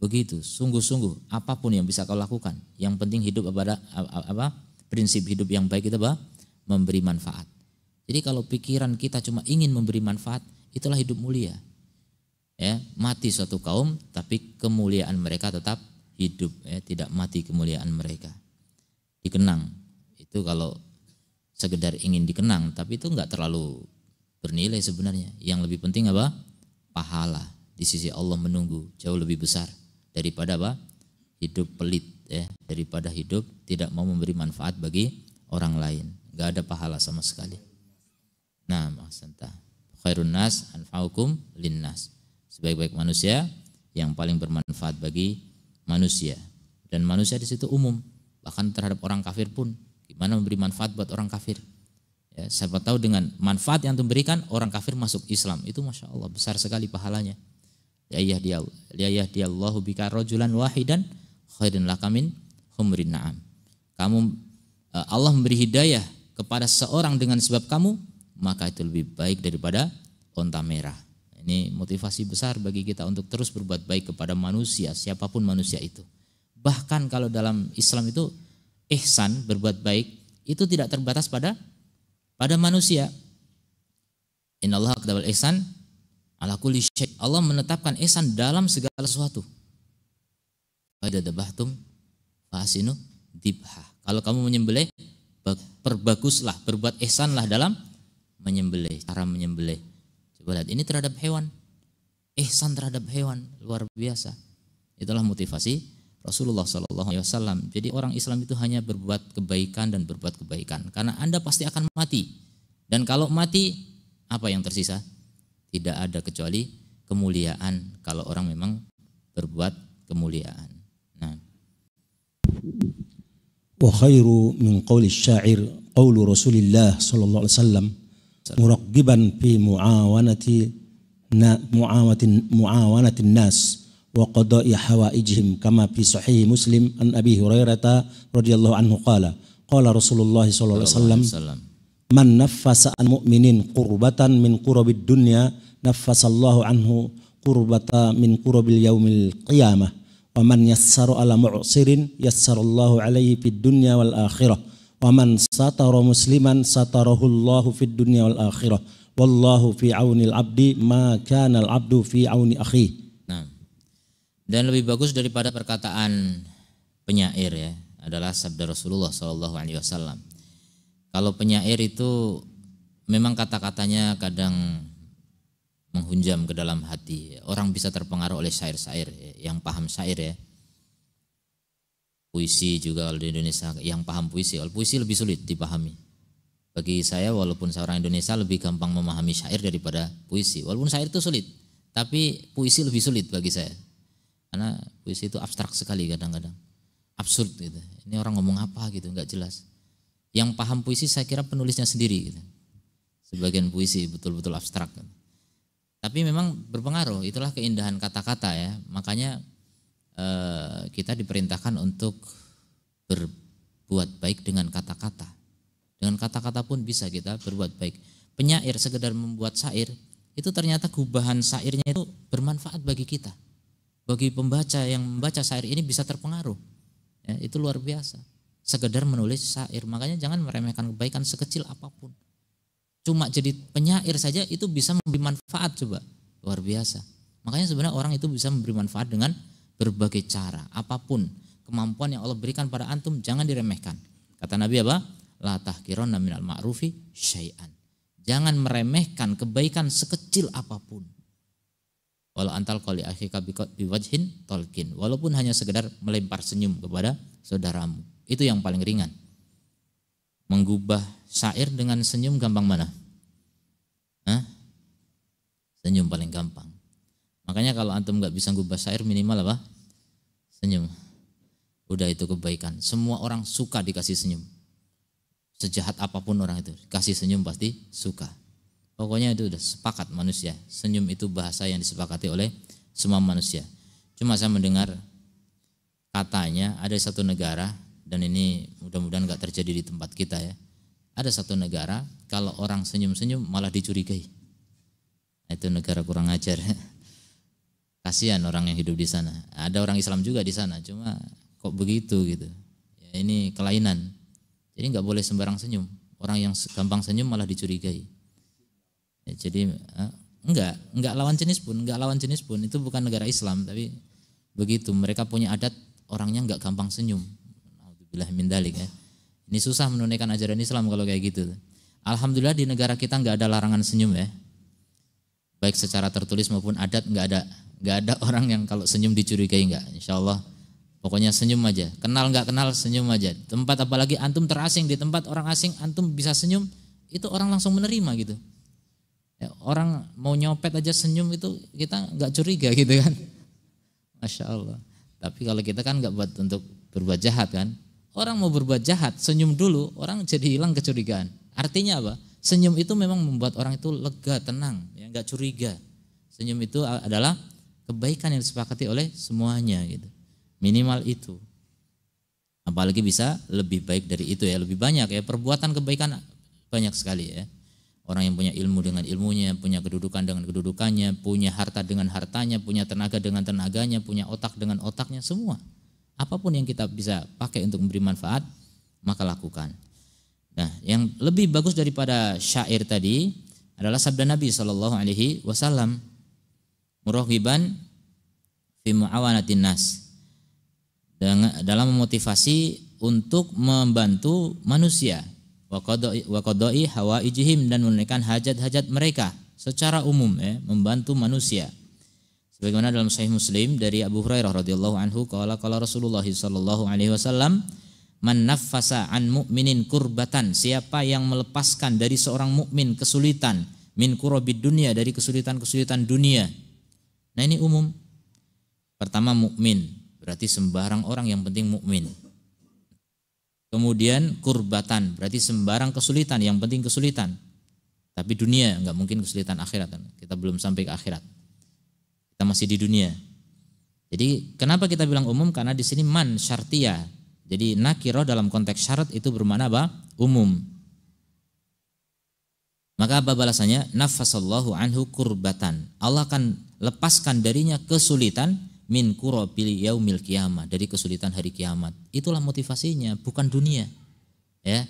Begitu, sungguh-sungguh apapun yang bisa kau lakukan, yang penting hidup kepada apa? prinsip hidup yang baik itu apa? memberi manfaat. Jadi kalau pikiran kita cuma ingin memberi manfaat, itulah hidup mulia. Ya, mati suatu kaum tapi kemuliaan mereka tetap hidup ya, tidak mati kemuliaan mereka. Dikenang. Itu kalau sekedar ingin dikenang, tapi itu nggak terlalu bernilai sebenarnya. Yang lebih penting apa? pahala di sisi Allah menunggu jauh lebih besar daripada apa? hidup pelit ya, daripada hidup tidak mau memberi manfaat bagi orang lain. Gak ada pahala sama sekali. Nah, maksudnya khairun nas anfa'ukum linnas. Sebaik-baik manusia yang paling bermanfaat bagi manusia. Dan manusia di situ umum, bahkan terhadap orang kafir pun. Gimana memberi manfaat buat orang kafir? Ya, siapa tahu dengan manfaat yang diberikan orang kafir masuk Islam itu masya Allah besar sekali pahalanya. Ya dia Allah. bika rojulan wahidan khairin humrin na'am. Kamu eh, Allah memberi hidayah kepada seorang dengan sebab kamu, maka itu lebih baik daripada onta merah. Ini motivasi besar bagi kita untuk terus berbuat baik kepada manusia, siapapun manusia itu. Bahkan kalau dalam Islam itu ihsan, berbuat baik, itu tidak terbatas pada pada manusia. Inna Allah ihsan Ala kulli syai. Allah menetapkan ihsan dalam segala sesuatu. Pada dabahtum fasinu dibah. Kalau kamu menyembelih, perbaguslah, berbuat ihsanlah dalam menyembelih, cara menyembelih. Coba lihat ini terhadap hewan. Ihsan terhadap hewan luar biasa. Itulah motivasi Rasulullah Shallallahu Alaihi Wasallam. Jadi orang Islam itu hanya berbuat kebaikan dan berbuat kebaikan. Karena anda pasti akan mati. Dan kalau mati, apa yang tersisa? tidak ada kecuali kemuliaan kalau orang memang berbuat kemuliaan. Nah. Wa khairu min qawli syair qawlu Rasulillah sallallahu alaihi wasallam muraqqiban fi muawanati na muawatin muawanatin nas wa qada'i hawaijihim kama fi sahih Muslim an Abi Hurairah radhiyallahu anhu qala qala Rasulullah sallallahu alaihi wasallam Man nafasa an mu'minin qurbatan min qurabid dunya nafasallahu anhu qurbata min qurabil yaumil qiyamah wa man yassara ala mu'sirin yassarallahu alaihi fid dunya wal akhirah wa man satara musliman satarahu Allahu fid dunya wal akhirah wallahu fi aunil abdi ma kana al abdu fi auni akhi nah, dan lebih bagus daripada perkataan penyair ya adalah sabda Rasulullah sallallahu alaihi wasallam kalau penyair itu memang kata-katanya kadang menghunjam ke dalam hati. Orang bisa terpengaruh oleh syair-syair yang paham syair ya. Puisi juga kalau di Indonesia yang paham puisi, kalau puisi lebih sulit dipahami. Bagi saya walaupun seorang Indonesia lebih gampang memahami syair daripada puisi. Walaupun syair itu sulit, tapi puisi lebih sulit bagi saya. Karena puisi itu abstrak sekali kadang-kadang. Absurd gitu. Ini orang ngomong apa gitu, nggak jelas. Yang paham puisi saya kira penulisnya sendiri. Gitu. Sebagian puisi betul-betul abstrak. Gitu. Tapi memang berpengaruh, itulah keindahan kata-kata ya. Makanya eh, kita diperintahkan untuk berbuat baik dengan kata-kata. Dengan kata-kata pun bisa kita berbuat baik. Penyair sekedar membuat syair, itu ternyata gubahan syairnya itu bermanfaat bagi kita. Bagi pembaca yang membaca syair ini bisa terpengaruh. Ya, itu luar biasa sekedar menulis syair. Makanya jangan meremehkan kebaikan sekecil apapun. Cuma jadi penyair saja itu bisa memberi manfaat coba. Luar biasa. Makanya sebenarnya orang itu bisa memberi manfaat dengan berbagai cara. Apapun kemampuan yang Allah berikan pada antum jangan diremehkan. Kata Nabi apa? La tahkironna minal ma'rufi syai'an. Jangan meremehkan kebaikan sekecil apapun. Walau antal kali akhika biwajhin tolkin. Walaupun hanya sekedar melempar senyum kepada saudaramu. Itu yang paling ringan. Menggubah syair dengan senyum gampang mana? Hah? Senyum paling gampang. Makanya kalau antum nggak bisa gubah syair minimal apa? Senyum. Udah itu kebaikan. Semua orang suka dikasih senyum. Sejahat apapun orang itu, kasih senyum pasti suka. Pokoknya itu udah sepakat manusia. Senyum itu bahasa yang disepakati oleh semua manusia. Cuma saya mendengar katanya ada satu negara dan ini mudah-mudahan nggak terjadi di tempat kita ya. Ada satu negara kalau orang senyum-senyum malah dicurigai. Nah, itu negara kurang ajar. Kasihan orang yang hidup di sana. Ada orang Islam juga di sana, cuma kok begitu gitu. Ya, ini kelainan. Jadi nggak boleh sembarang senyum. Orang yang gampang senyum malah dicurigai. Ya, jadi enggak, eh, enggak lawan jenis pun, enggak lawan jenis pun itu bukan negara Islam, tapi begitu mereka punya adat orangnya enggak gampang senyum Alhamdulillah min dalik ya. Ini susah menunaikan ajaran Islam kalau kayak gitu. Alhamdulillah di negara kita nggak ada larangan senyum ya. Baik secara tertulis maupun adat nggak ada nggak ada orang yang kalau senyum dicurigai nggak. Insya Allah pokoknya senyum aja. Kenal nggak kenal senyum aja. Tempat apalagi antum terasing di tempat orang asing antum bisa senyum itu orang langsung menerima gitu. Ya, orang mau nyopet aja senyum itu kita nggak curiga gitu kan. Masya Allah. Tapi kalau kita kan nggak buat untuk berbuat jahat kan Orang mau berbuat jahat, senyum dulu, orang jadi hilang kecurigaan. Artinya apa? Senyum itu memang membuat orang itu lega, tenang, ya nggak curiga. Senyum itu adalah kebaikan yang disepakati oleh semuanya gitu. Minimal itu. Apalagi bisa lebih baik dari itu ya, lebih banyak ya perbuatan kebaikan banyak sekali ya. Orang yang punya ilmu dengan ilmunya, punya kedudukan dengan kedudukannya, punya harta dengan hartanya, punya tenaga dengan tenaganya, punya otak dengan otaknya, semua apapun yang kita bisa pakai untuk memberi manfaat, maka lakukan. Nah, yang lebih bagus daripada syair tadi adalah sabda Nabi Shallallahu Alaihi Wasallam, murahiban fi muawanatin nas dalam memotivasi untuk membantu manusia wakodoi hawa ijihim dan menunaikan hajat-hajat mereka secara umum ya membantu manusia sebagaimana dalam Sahih Muslim dari Abu Hurairah radhiyallahu anhu kala kala Rasulullah sallallahu alaihi wasallam menafasa an mukminin kurbatan siapa yang melepaskan dari seorang mukmin kesulitan min kurabid dunia dari kesulitan-kesulitan dunia nah ini umum pertama mukmin berarti sembarang orang yang penting mukmin kemudian kurbatan berarti sembarang kesulitan yang penting kesulitan tapi dunia nggak mungkin kesulitan akhirat kita belum sampai ke akhirat kita masih di dunia. Jadi kenapa kita bilang umum? Karena di sini man syartia. Jadi nakiroh dalam konteks syarat itu bermakna apa? Umum. Maka apa balasannya? Nafasallahu anhu kurbatan. Allah akan lepaskan darinya kesulitan min kuro yaumil kiamat. Dari kesulitan hari kiamat. Itulah motivasinya, bukan dunia. Ya,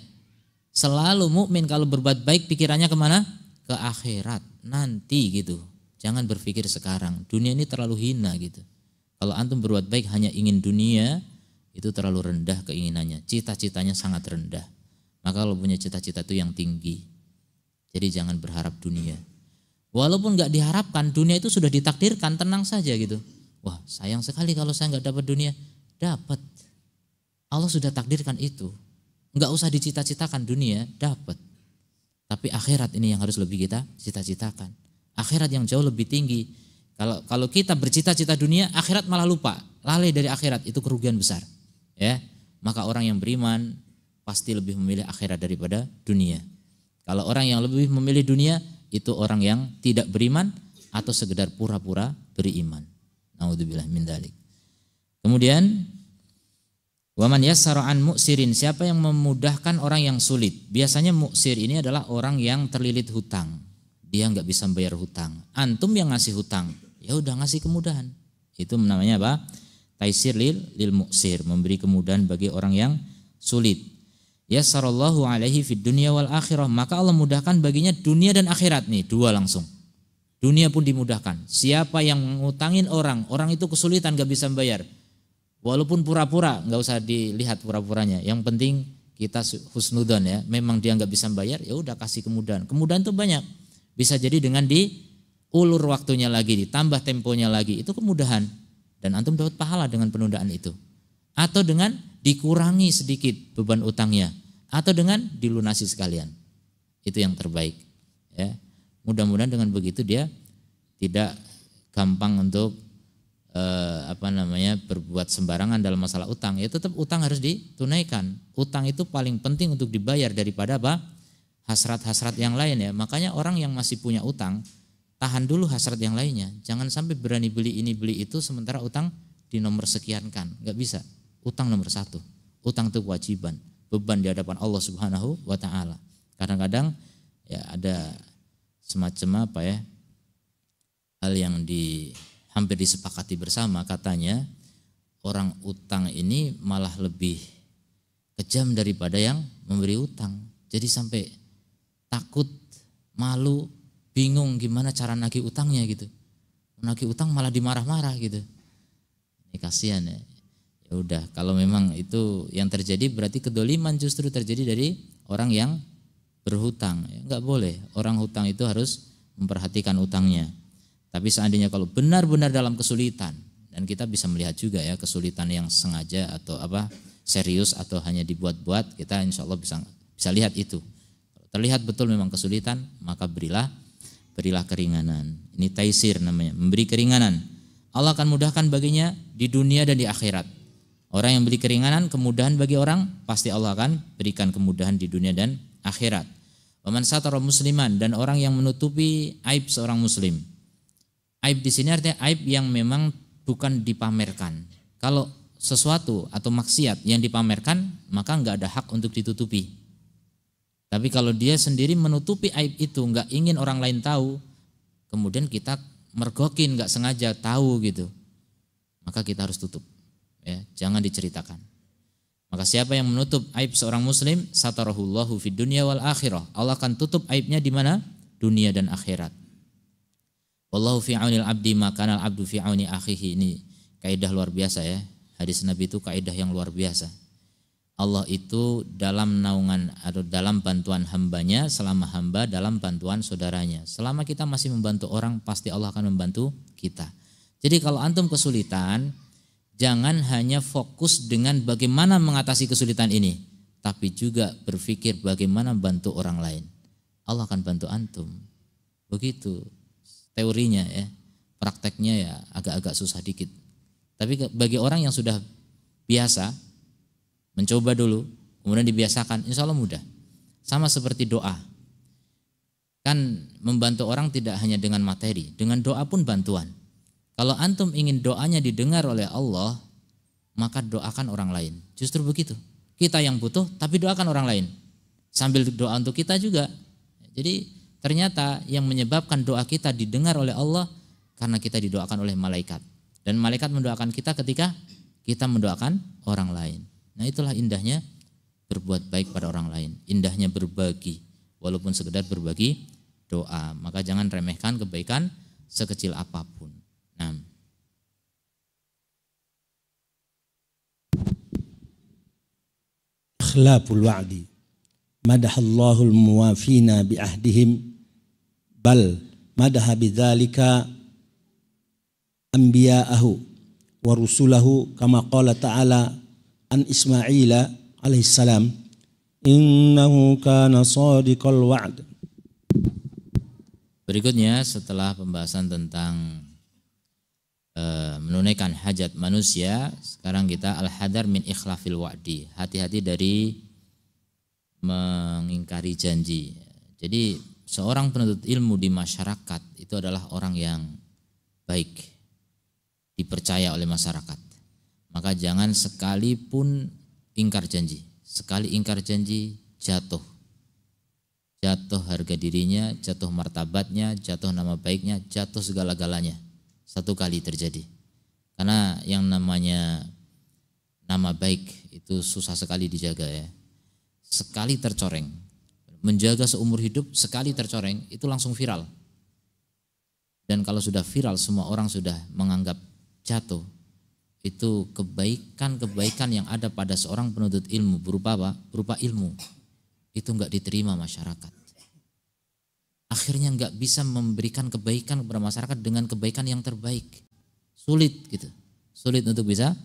Selalu mukmin kalau berbuat baik pikirannya kemana? Ke akhirat, nanti gitu. Jangan berpikir sekarang. Dunia ini terlalu hina gitu. Kalau antum berbuat baik hanya ingin dunia, itu terlalu rendah keinginannya. Cita-citanya sangat rendah. Maka kalau punya cita-cita itu yang tinggi. Jadi jangan berharap dunia. Walaupun nggak diharapkan, dunia itu sudah ditakdirkan, tenang saja gitu. Wah sayang sekali kalau saya nggak dapat dunia. Dapat. Allah sudah takdirkan itu. Nggak usah dicita-citakan dunia, dapat. Tapi akhirat ini yang harus lebih kita cita-citakan akhirat yang jauh lebih tinggi. Kalau kalau kita bercita-cita dunia, akhirat malah lupa, lalai dari akhirat itu kerugian besar. Ya, maka orang yang beriman pasti lebih memilih akhirat daripada dunia. Kalau orang yang lebih memilih dunia itu orang yang tidak beriman atau sekedar pura-pura beriman. Nauzubillah min dalik. Kemudian Waman yasara'an muksirin Siapa yang memudahkan orang yang sulit Biasanya muksir ini adalah orang yang terlilit hutang dia nggak bisa bayar hutang. Antum yang ngasih hutang, ya udah ngasih kemudahan. Itu namanya apa? Taisir lil lil muksir, memberi kemudahan bagi orang yang sulit. Ya sarallahu alaihi fid dunia wal akhirah, maka Allah mudahkan baginya dunia dan akhirat nih, dua langsung. Dunia pun dimudahkan. Siapa yang ngutangin orang, orang itu kesulitan nggak bisa bayar. Walaupun pura-pura, nggak usah dilihat pura-puranya. Yang penting kita husnudon ya. Memang dia nggak bisa bayar, ya udah kasih kemudahan. Kemudahan tuh banyak bisa jadi dengan diulur waktunya lagi, ditambah temponya lagi. Itu kemudahan. Dan antum dapat pahala dengan penundaan itu. Atau dengan dikurangi sedikit beban utangnya. Atau dengan dilunasi sekalian. Itu yang terbaik. Ya. Mudah-mudahan dengan begitu dia tidak gampang untuk eh, apa namanya berbuat sembarangan dalam masalah utang ya tetap utang harus ditunaikan utang itu paling penting untuk dibayar daripada apa hasrat-hasrat yang lain ya. Makanya orang yang masih punya utang, tahan dulu hasrat yang lainnya. Jangan sampai berani beli ini beli itu sementara utang di nomor sekian kan. Gak bisa. Utang nomor satu. Utang itu kewajiban, beban di hadapan Allah Subhanahu wa taala. Kadang-kadang ya ada semacam apa ya? hal yang di hampir disepakati bersama katanya orang utang ini malah lebih kejam daripada yang memberi utang. Jadi sampai takut, malu, bingung gimana cara nagih utangnya gitu. Nagih utang malah dimarah-marah gitu. Ini ya, kasihan ya. Ya udah, kalau memang itu yang terjadi berarti kedoliman justru terjadi dari orang yang berhutang. Ya, enggak boleh. Orang hutang itu harus memperhatikan utangnya. Tapi seandainya kalau benar-benar dalam kesulitan dan kita bisa melihat juga ya kesulitan yang sengaja atau apa serius atau hanya dibuat-buat, kita insya Allah bisa bisa lihat itu terlihat betul memang kesulitan, maka berilah berilah keringanan. Ini taisir namanya, memberi keringanan. Allah akan mudahkan baginya di dunia dan di akhirat. Orang yang beri keringanan, kemudahan bagi orang, pasti Allah akan berikan kemudahan di dunia dan akhirat. Waman satara musliman dan orang yang menutupi aib seorang muslim. Aib di sini artinya aib yang memang bukan dipamerkan. Kalau sesuatu atau maksiat yang dipamerkan, maka nggak ada hak untuk ditutupi tapi kalau dia sendiri menutupi aib itu, nggak ingin orang lain tahu, kemudian kita mergokin nggak sengaja tahu gitu, maka kita harus tutup, ya, jangan diceritakan. Maka siapa yang menutup aib seorang muslim, satarahullahu fid dunya wal akhirah. Allah akan tutup aibnya di mana? Dunia dan akhirat. Wallahu fi aunil abdi makanal abdu fi auni akhihi. Ini kaidah luar biasa ya. Hadis Nabi itu kaidah yang luar biasa Allah itu dalam naungan atau dalam bantuan hambanya selama hamba dalam bantuan saudaranya. Selama kita masih membantu orang pasti Allah akan membantu kita. Jadi kalau antum kesulitan jangan hanya fokus dengan bagaimana mengatasi kesulitan ini tapi juga berpikir bagaimana bantu orang lain. Allah akan bantu antum. Begitu teorinya ya. Prakteknya ya agak-agak susah dikit. Tapi bagi orang yang sudah biasa Mencoba dulu, kemudian dibiasakan, insya Allah mudah. Sama seperti doa. Kan membantu orang tidak hanya dengan materi, dengan doa pun bantuan. Kalau antum ingin doanya didengar oleh Allah, maka doakan orang lain. Justru begitu. Kita yang butuh, tapi doakan orang lain. Sambil doa untuk kita juga. Jadi ternyata yang menyebabkan doa kita didengar oleh Allah karena kita didoakan oleh malaikat. Dan malaikat mendoakan kita ketika kita mendoakan orang lain. Nah itulah indahnya berbuat baik pada orang lain. Indahnya berbagi, walaupun sekedar berbagi doa. Maka jangan remehkan kebaikan sekecil apapun. Nah. Ikhlaful wa'di. Madahallahul muwafina bi'ahdihim. Bal madaha bidhalika anbiya'ahu warusulahu kama qala ta'ala an Ismaila alaihissalam innahu kana sadiqal wa'd Berikutnya setelah pembahasan tentang e, menunaikan hajat manusia, sekarang kita al-hadar min ikhlafil wa'di. Hati-hati dari mengingkari janji. Jadi seorang penuntut ilmu di masyarakat itu adalah orang yang baik, dipercaya oleh masyarakat maka jangan sekalipun ingkar janji. Sekali ingkar janji jatuh. Jatuh harga dirinya, jatuh martabatnya, jatuh nama baiknya, jatuh segala-galanya. Satu kali terjadi. Karena yang namanya nama baik itu susah sekali dijaga ya. Sekali tercoreng, menjaga seumur hidup sekali tercoreng itu langsung viral. Dan kalau sudah viral semua orang sudah menganggap jatuh, itu kebaikan-kebaikan yang ada pada seorang penuntut ilmu berupa apa? Berupa ilmu. Itu nggak diterima masyarakat. Akhirnya nggak bisa memberikan kebaikan kepada masyarakat dengan kebaikan yang terbaik. Sulit gitu. Sulit untuk bisa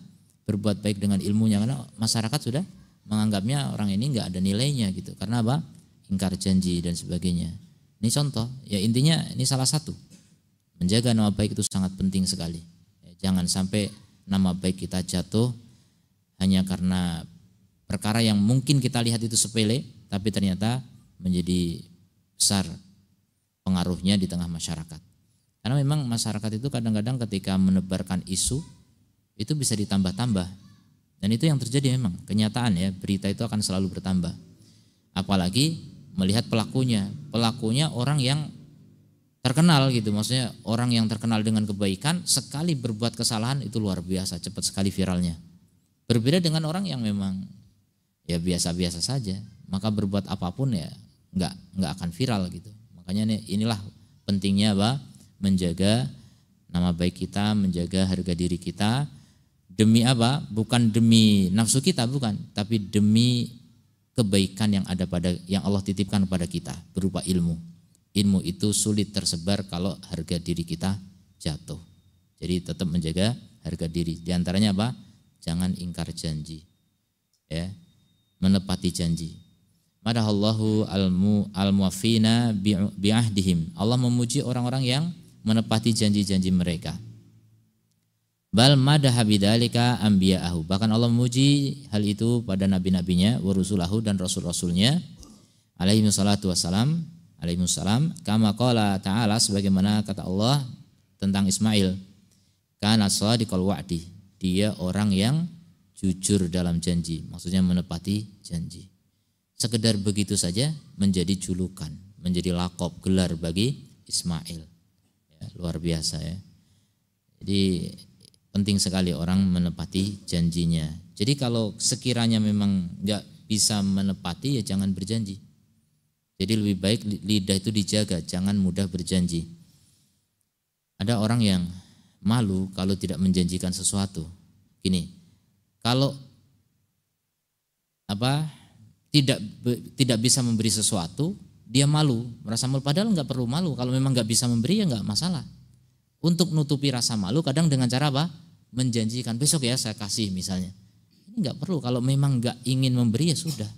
berbuat baik dengan ilmunya karena masyarakat sudah menganggapnya orang ini nggak ada nilainya gitu. Karena apa? Ingkar janji dan sebagainya. Ini contoh. Ya intinya ini salah satu. Menjaga nama baik itu sangat penting sekali. Ya, jangan sampai nama baik kita jatuh hanya karena perkara yang mungkin kita lihat itu sepele tapi ternyata menjadi besar pengaruhnya di tengah masyarakat. Karena memang masyarakat itu kadang-kadang ketika menebarkan isu itu bisa ditambah-tambah. Dan itu yang terjadi memang, kenyataan ya, berita itu akan selalu bertambah. Apalagi melihat pelakunya. Pelakunya orang yang terkenal gitu maksudnya orang yang terkenal dengan kebaikan sekali berbuat kesalahan itu luar biasa cepat sekali viralnya berbeda dengan orang yang memang ya biasa-biasa saja maka berbuat apapun ya nggak nggak akan viral gitu makanya nih inilah pentingnya apa menjaga nama baik kita menjaga harga diri kita demi apa bukan demi nafsu kita bukan tapi demi kebaikan yang ada pada yang Allah titipkan kepada kita berupa ilmu ilmu itu sulit tersebar kalau harga diri kita jatuh. Jadi tetap menjaga harga diri. Di antaranya apa? Jangan ingkar janji. Ya. Menepati janji. Madahallahu almu almuafina biahdihim. Allah memuji orang-orang yang menepati janji-janji mereka. Bal madaha bidzalika Bahkan Allah memuji hal itu pada nabi-nabinya, warusulahu dan rasul-rasulnya alaihi salatu wassalam alaihissalam kama qala ta'ala sebagaimana kata Allah tentang Ismail kana shadiqal wa'di dia orang yang jujur dalam janji maksudnya menepati janji sekedar begitu saja menjadi julukan menjadi lakop gelar bagi Ismail ya, luar biasa ya jadi penting sekali orang menepati janjinya jadi kalau sekiranya memang nggak bisa menepati ya jangan berjanji jadi lebih baik lidah itu dijaga, jangan mudah berjanji. Ada orang yang malu kalau tidak menjanjikan sesuatu. Gini, kalau apa tidak tidak bisa memberi sesuatu, dia malu, merasa malu. Padahal nggak perlu malu. Kalau memang nggak bisa memberi ya nggak masalah. Untuk nutupi rasa malu, kadang dengan cara apa? Menjanjikan besok ya saya kasih misalnya. Ini nggak perlu. Kalau memang nggak ingin memberi ya sudah,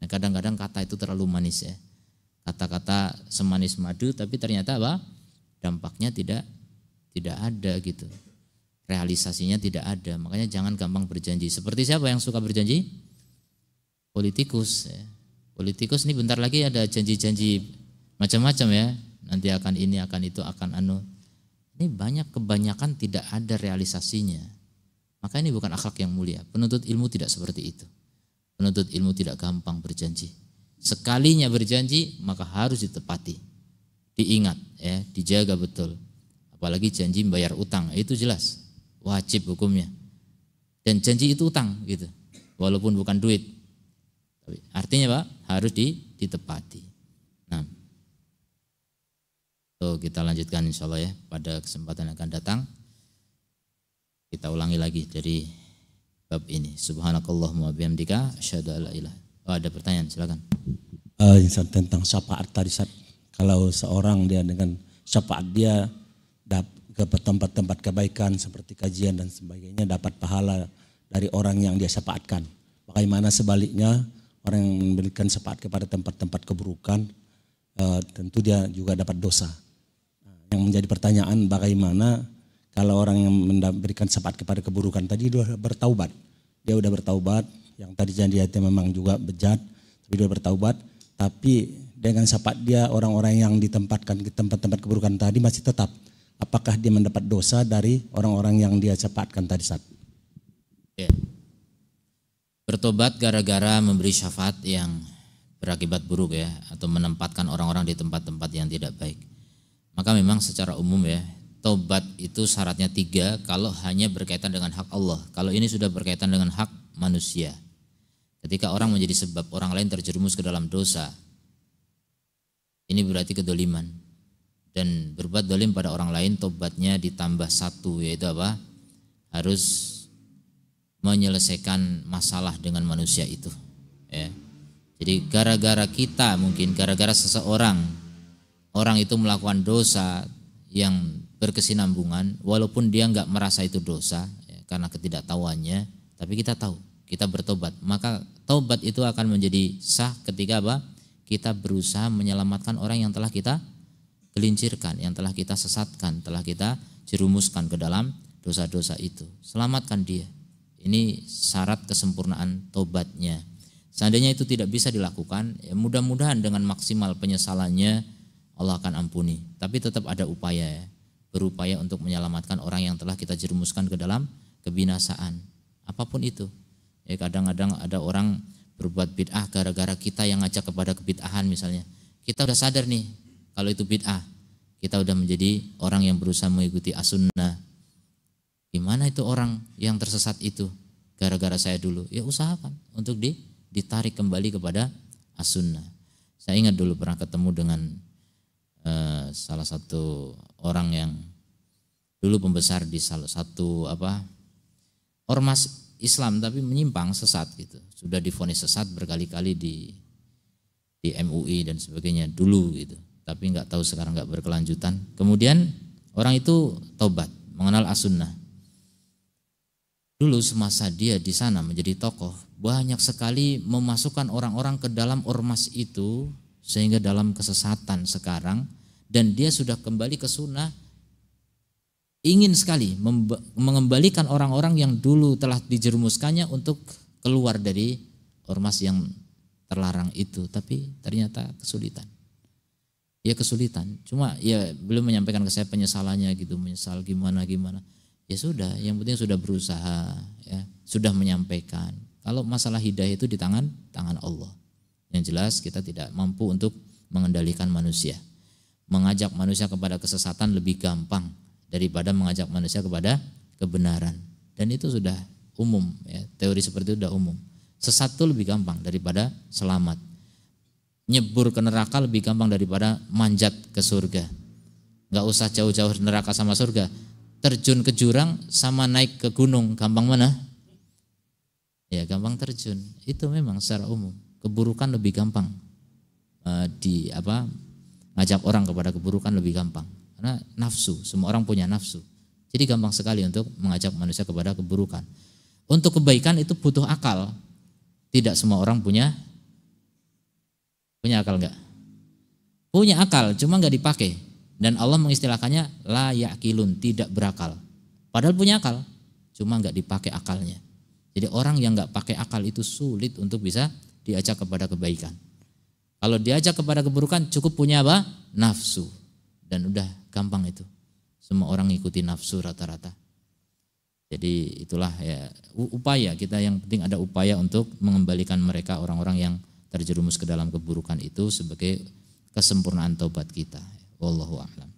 Nah, kadang-kadang kata itu terlalu manis ya. Kata-kata semanis madu tapi ternyata apa? Dampaknya tidak tidak ada gitu. Realisasinya tidak ada. Makanya jangan gampang berjanji. Seperti siapa yang suka berjanji? Politikus ya. Politikus ini bentar lagi ada janji-janji macam-macam ya. Nanti akan ini, akan itu, akan anu. Ini banyak kebanyakan tidak ada realisasinya. Maka ini bukan akhlak yang mulia. Penuntut ilmu tidak seperti itu. Penuntut ilmu tidak gampang berjanji. Sekalinya berjanji maka harus ditepati. Diingat ya, dijaga betul. Apalagi janji membayar utang, itu jelas wajib hukumnya. Dan janji itu utang gitu. Walaupun bukan duit. Artinya Pak, harus ditepati. Nah. Tuh, kita lanjutkan insya Allah ya pada kesempatan yang akan datang. Kita ulangi lagi dari bab ini. Subhanakallahumma bihamdika asyhadu alla ilaha. Oh, ada pertanyaan, silakan. Uh, tentang syafaat tadi saat Kalau seorang dia dengan syafaat dia ke tempat-tempat kebaikan seperti kajian dan sebagainya dapat pahala dari orang yang dia syafaatkan. Bagaimana sebaliknya orang yang memberikan syafaat kepada tempat-tempat keburukan uh, tentu dia juga dapat dosa. Nah, yang menjadi pertanyaan bagaimana kalau orang yang memberikan syafaat kepada keburukan tadi dia bertaubat. Dia sudah bertaubat, yang tadi janji hati memang juga bejat, tapi dia bertaubat. Tapi dengan syafaat dia orang-orang yang ditempatkan di tempat-tempat keburukan tadi masih tetap. Apakah dia mendapat dosa dari orang-orang yang dia syafaatkan tadi saat? Ya. Bertobat gara-gara memberi syafaat yang berakibat buruk ya atau menempatkan orang-orang di tempat-tempat yang tidak baik. Maka memang secara umum ya tobat itu syaratnya tiga kalau hanya berkaitan dengan hak Allah. Kalau ini sudah berkaitan dengan hak manusia. Ketika orang menjadi sebab orang lain terjerumus ke dalam dosa, ini berarti kedoliman. Dan berbuat dolim pada orang lain tobatnya ditambah satu yaitu apa? Harus menyelesaikan masalah dengan manusia itu. Ya. Jadi gara-gara kita mungkin gara-gara seseorang orang itu melakukan dosa yang berkesinambungan walaupun dia nggak merasa itu dosa ya, karena ketidaktahuannya tapi kita tahu kita bertobat maka tobat itu akan menjadi sah ketika apa kita berusaha menyelamatkan orang yang telah kita gelincirkan yang telah kita sesatkan telah kita jerumuskan ke dalam dosa-dosa itu selamatkan dia ini syarat kesempurnaan tobatnya. seandainya itu tidak bisa dilakukan ya mudah-mudahan dengan maksimal penyesalannya Allah akan ampuni tapi tetap ada upaya ya berupaya untuk menyelamatkan orang yang telah kita jerumuskan ke dalam kebinasaan. Apapun itu. Ya kadang-kadang ada orang berbuat bid'ah gara-gara kita yang ngajak kepada kebid'ahan misalnya. Kita udah sadar nih kalau itu bid'ah. Kita udah menjadi orang yang berusaha mengikuti as-sunnah. Gimana itu orang yang tersesat itu? Gara-gara saya dulu. Ya usahakan untuk di, ditarik kembali kepada as-sunnah. Saya ingat dulu pernah ketemu dengan Eh, salah satu orang yang dulu pembesar di salah satu apa ormas Islam tapi menyimpang sesat gitu sudah difonis sesat berkali-kali di di MUI dan sebagainya dulu gitu tapi nggak tahu sekarang nggak berkelanjutan kemudian orang itu tobat mengenal asunnah dulu semasa dia di sana menjadi tokoh banyak sekali memasukkan orang-orang ke dalam ormas itu sehingga dalam kesesatan sekarang dan dia sudah kembali ke sunnah ingin sekali mengembalikan orang-orang yang dulu telah dijerumuskannya untuk keluar dari ormas yang terlarang itu tapi ternyata kesulitan ya kesulitan cuma ya belum menyampaikan ke saya penyesalannya gitu menyesal gimana gimana ya sudah yang penting sudah berusaha ya sudah menyampaikan kalau masalah hidayah itu di tangan tangan Allah yang jelas kita tidak mampu untuk mengendalikan manusia mengajak manusia kepada kesesatan lebih gampang daripada mengajak manusia kepada kebenaran. Dan itu sudah umum ya, teori seperti itu sudah umum. Sesat itu lebih gampang daripada selamat. Nyebur ke neraka lebih gampang daripada manjat ke surga. Gak usah jauh-jauh neraka sama surga. Terjun ke jurang sama naik ke gunung gampang mana? Ya gampang terjun. Itu memang secara umum keburukan lebih gampang Uh, di apa ngajak orang kepada keburukan lebih gampang karena nafsu semua orang punya nafsu jadi gampang sekali untuk mengajak manusia kepada keburukan untuk kebaikan itu butuh akal tidak semua orang punya punya akal nggak punya akal cuma nggak dipakai dan Allah mengistilahkannya layak kilun tidak berakal padahal punya akal cuma nggak dipakai akalnya jadi orang yang nggak pakai akal itu sulit untuk bisa diajak kepada kebaikan kalau diajak kepada keburukan cukup punya apa? Nafsu. Dan udah gampang itu. Semua orang ikuti nafsu rata-rata. Jadi itulah ya upaya kita yang penting ada upaya untuk mengembalikan mereka orang-orang yang terjerumus ke dalam keburukan itu sebagai kesempurnaan taubat kita. Wallahu a'lam.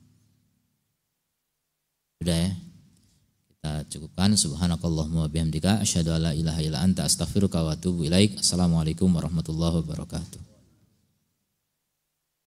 Sudah ya? Kita cukupkan subhanakallahumma bihamdika asyhadu alla ilaha illa anta astaghfiruka wa atubu ilaik. Assalamualaikum warahmatullahi wabarakatuh.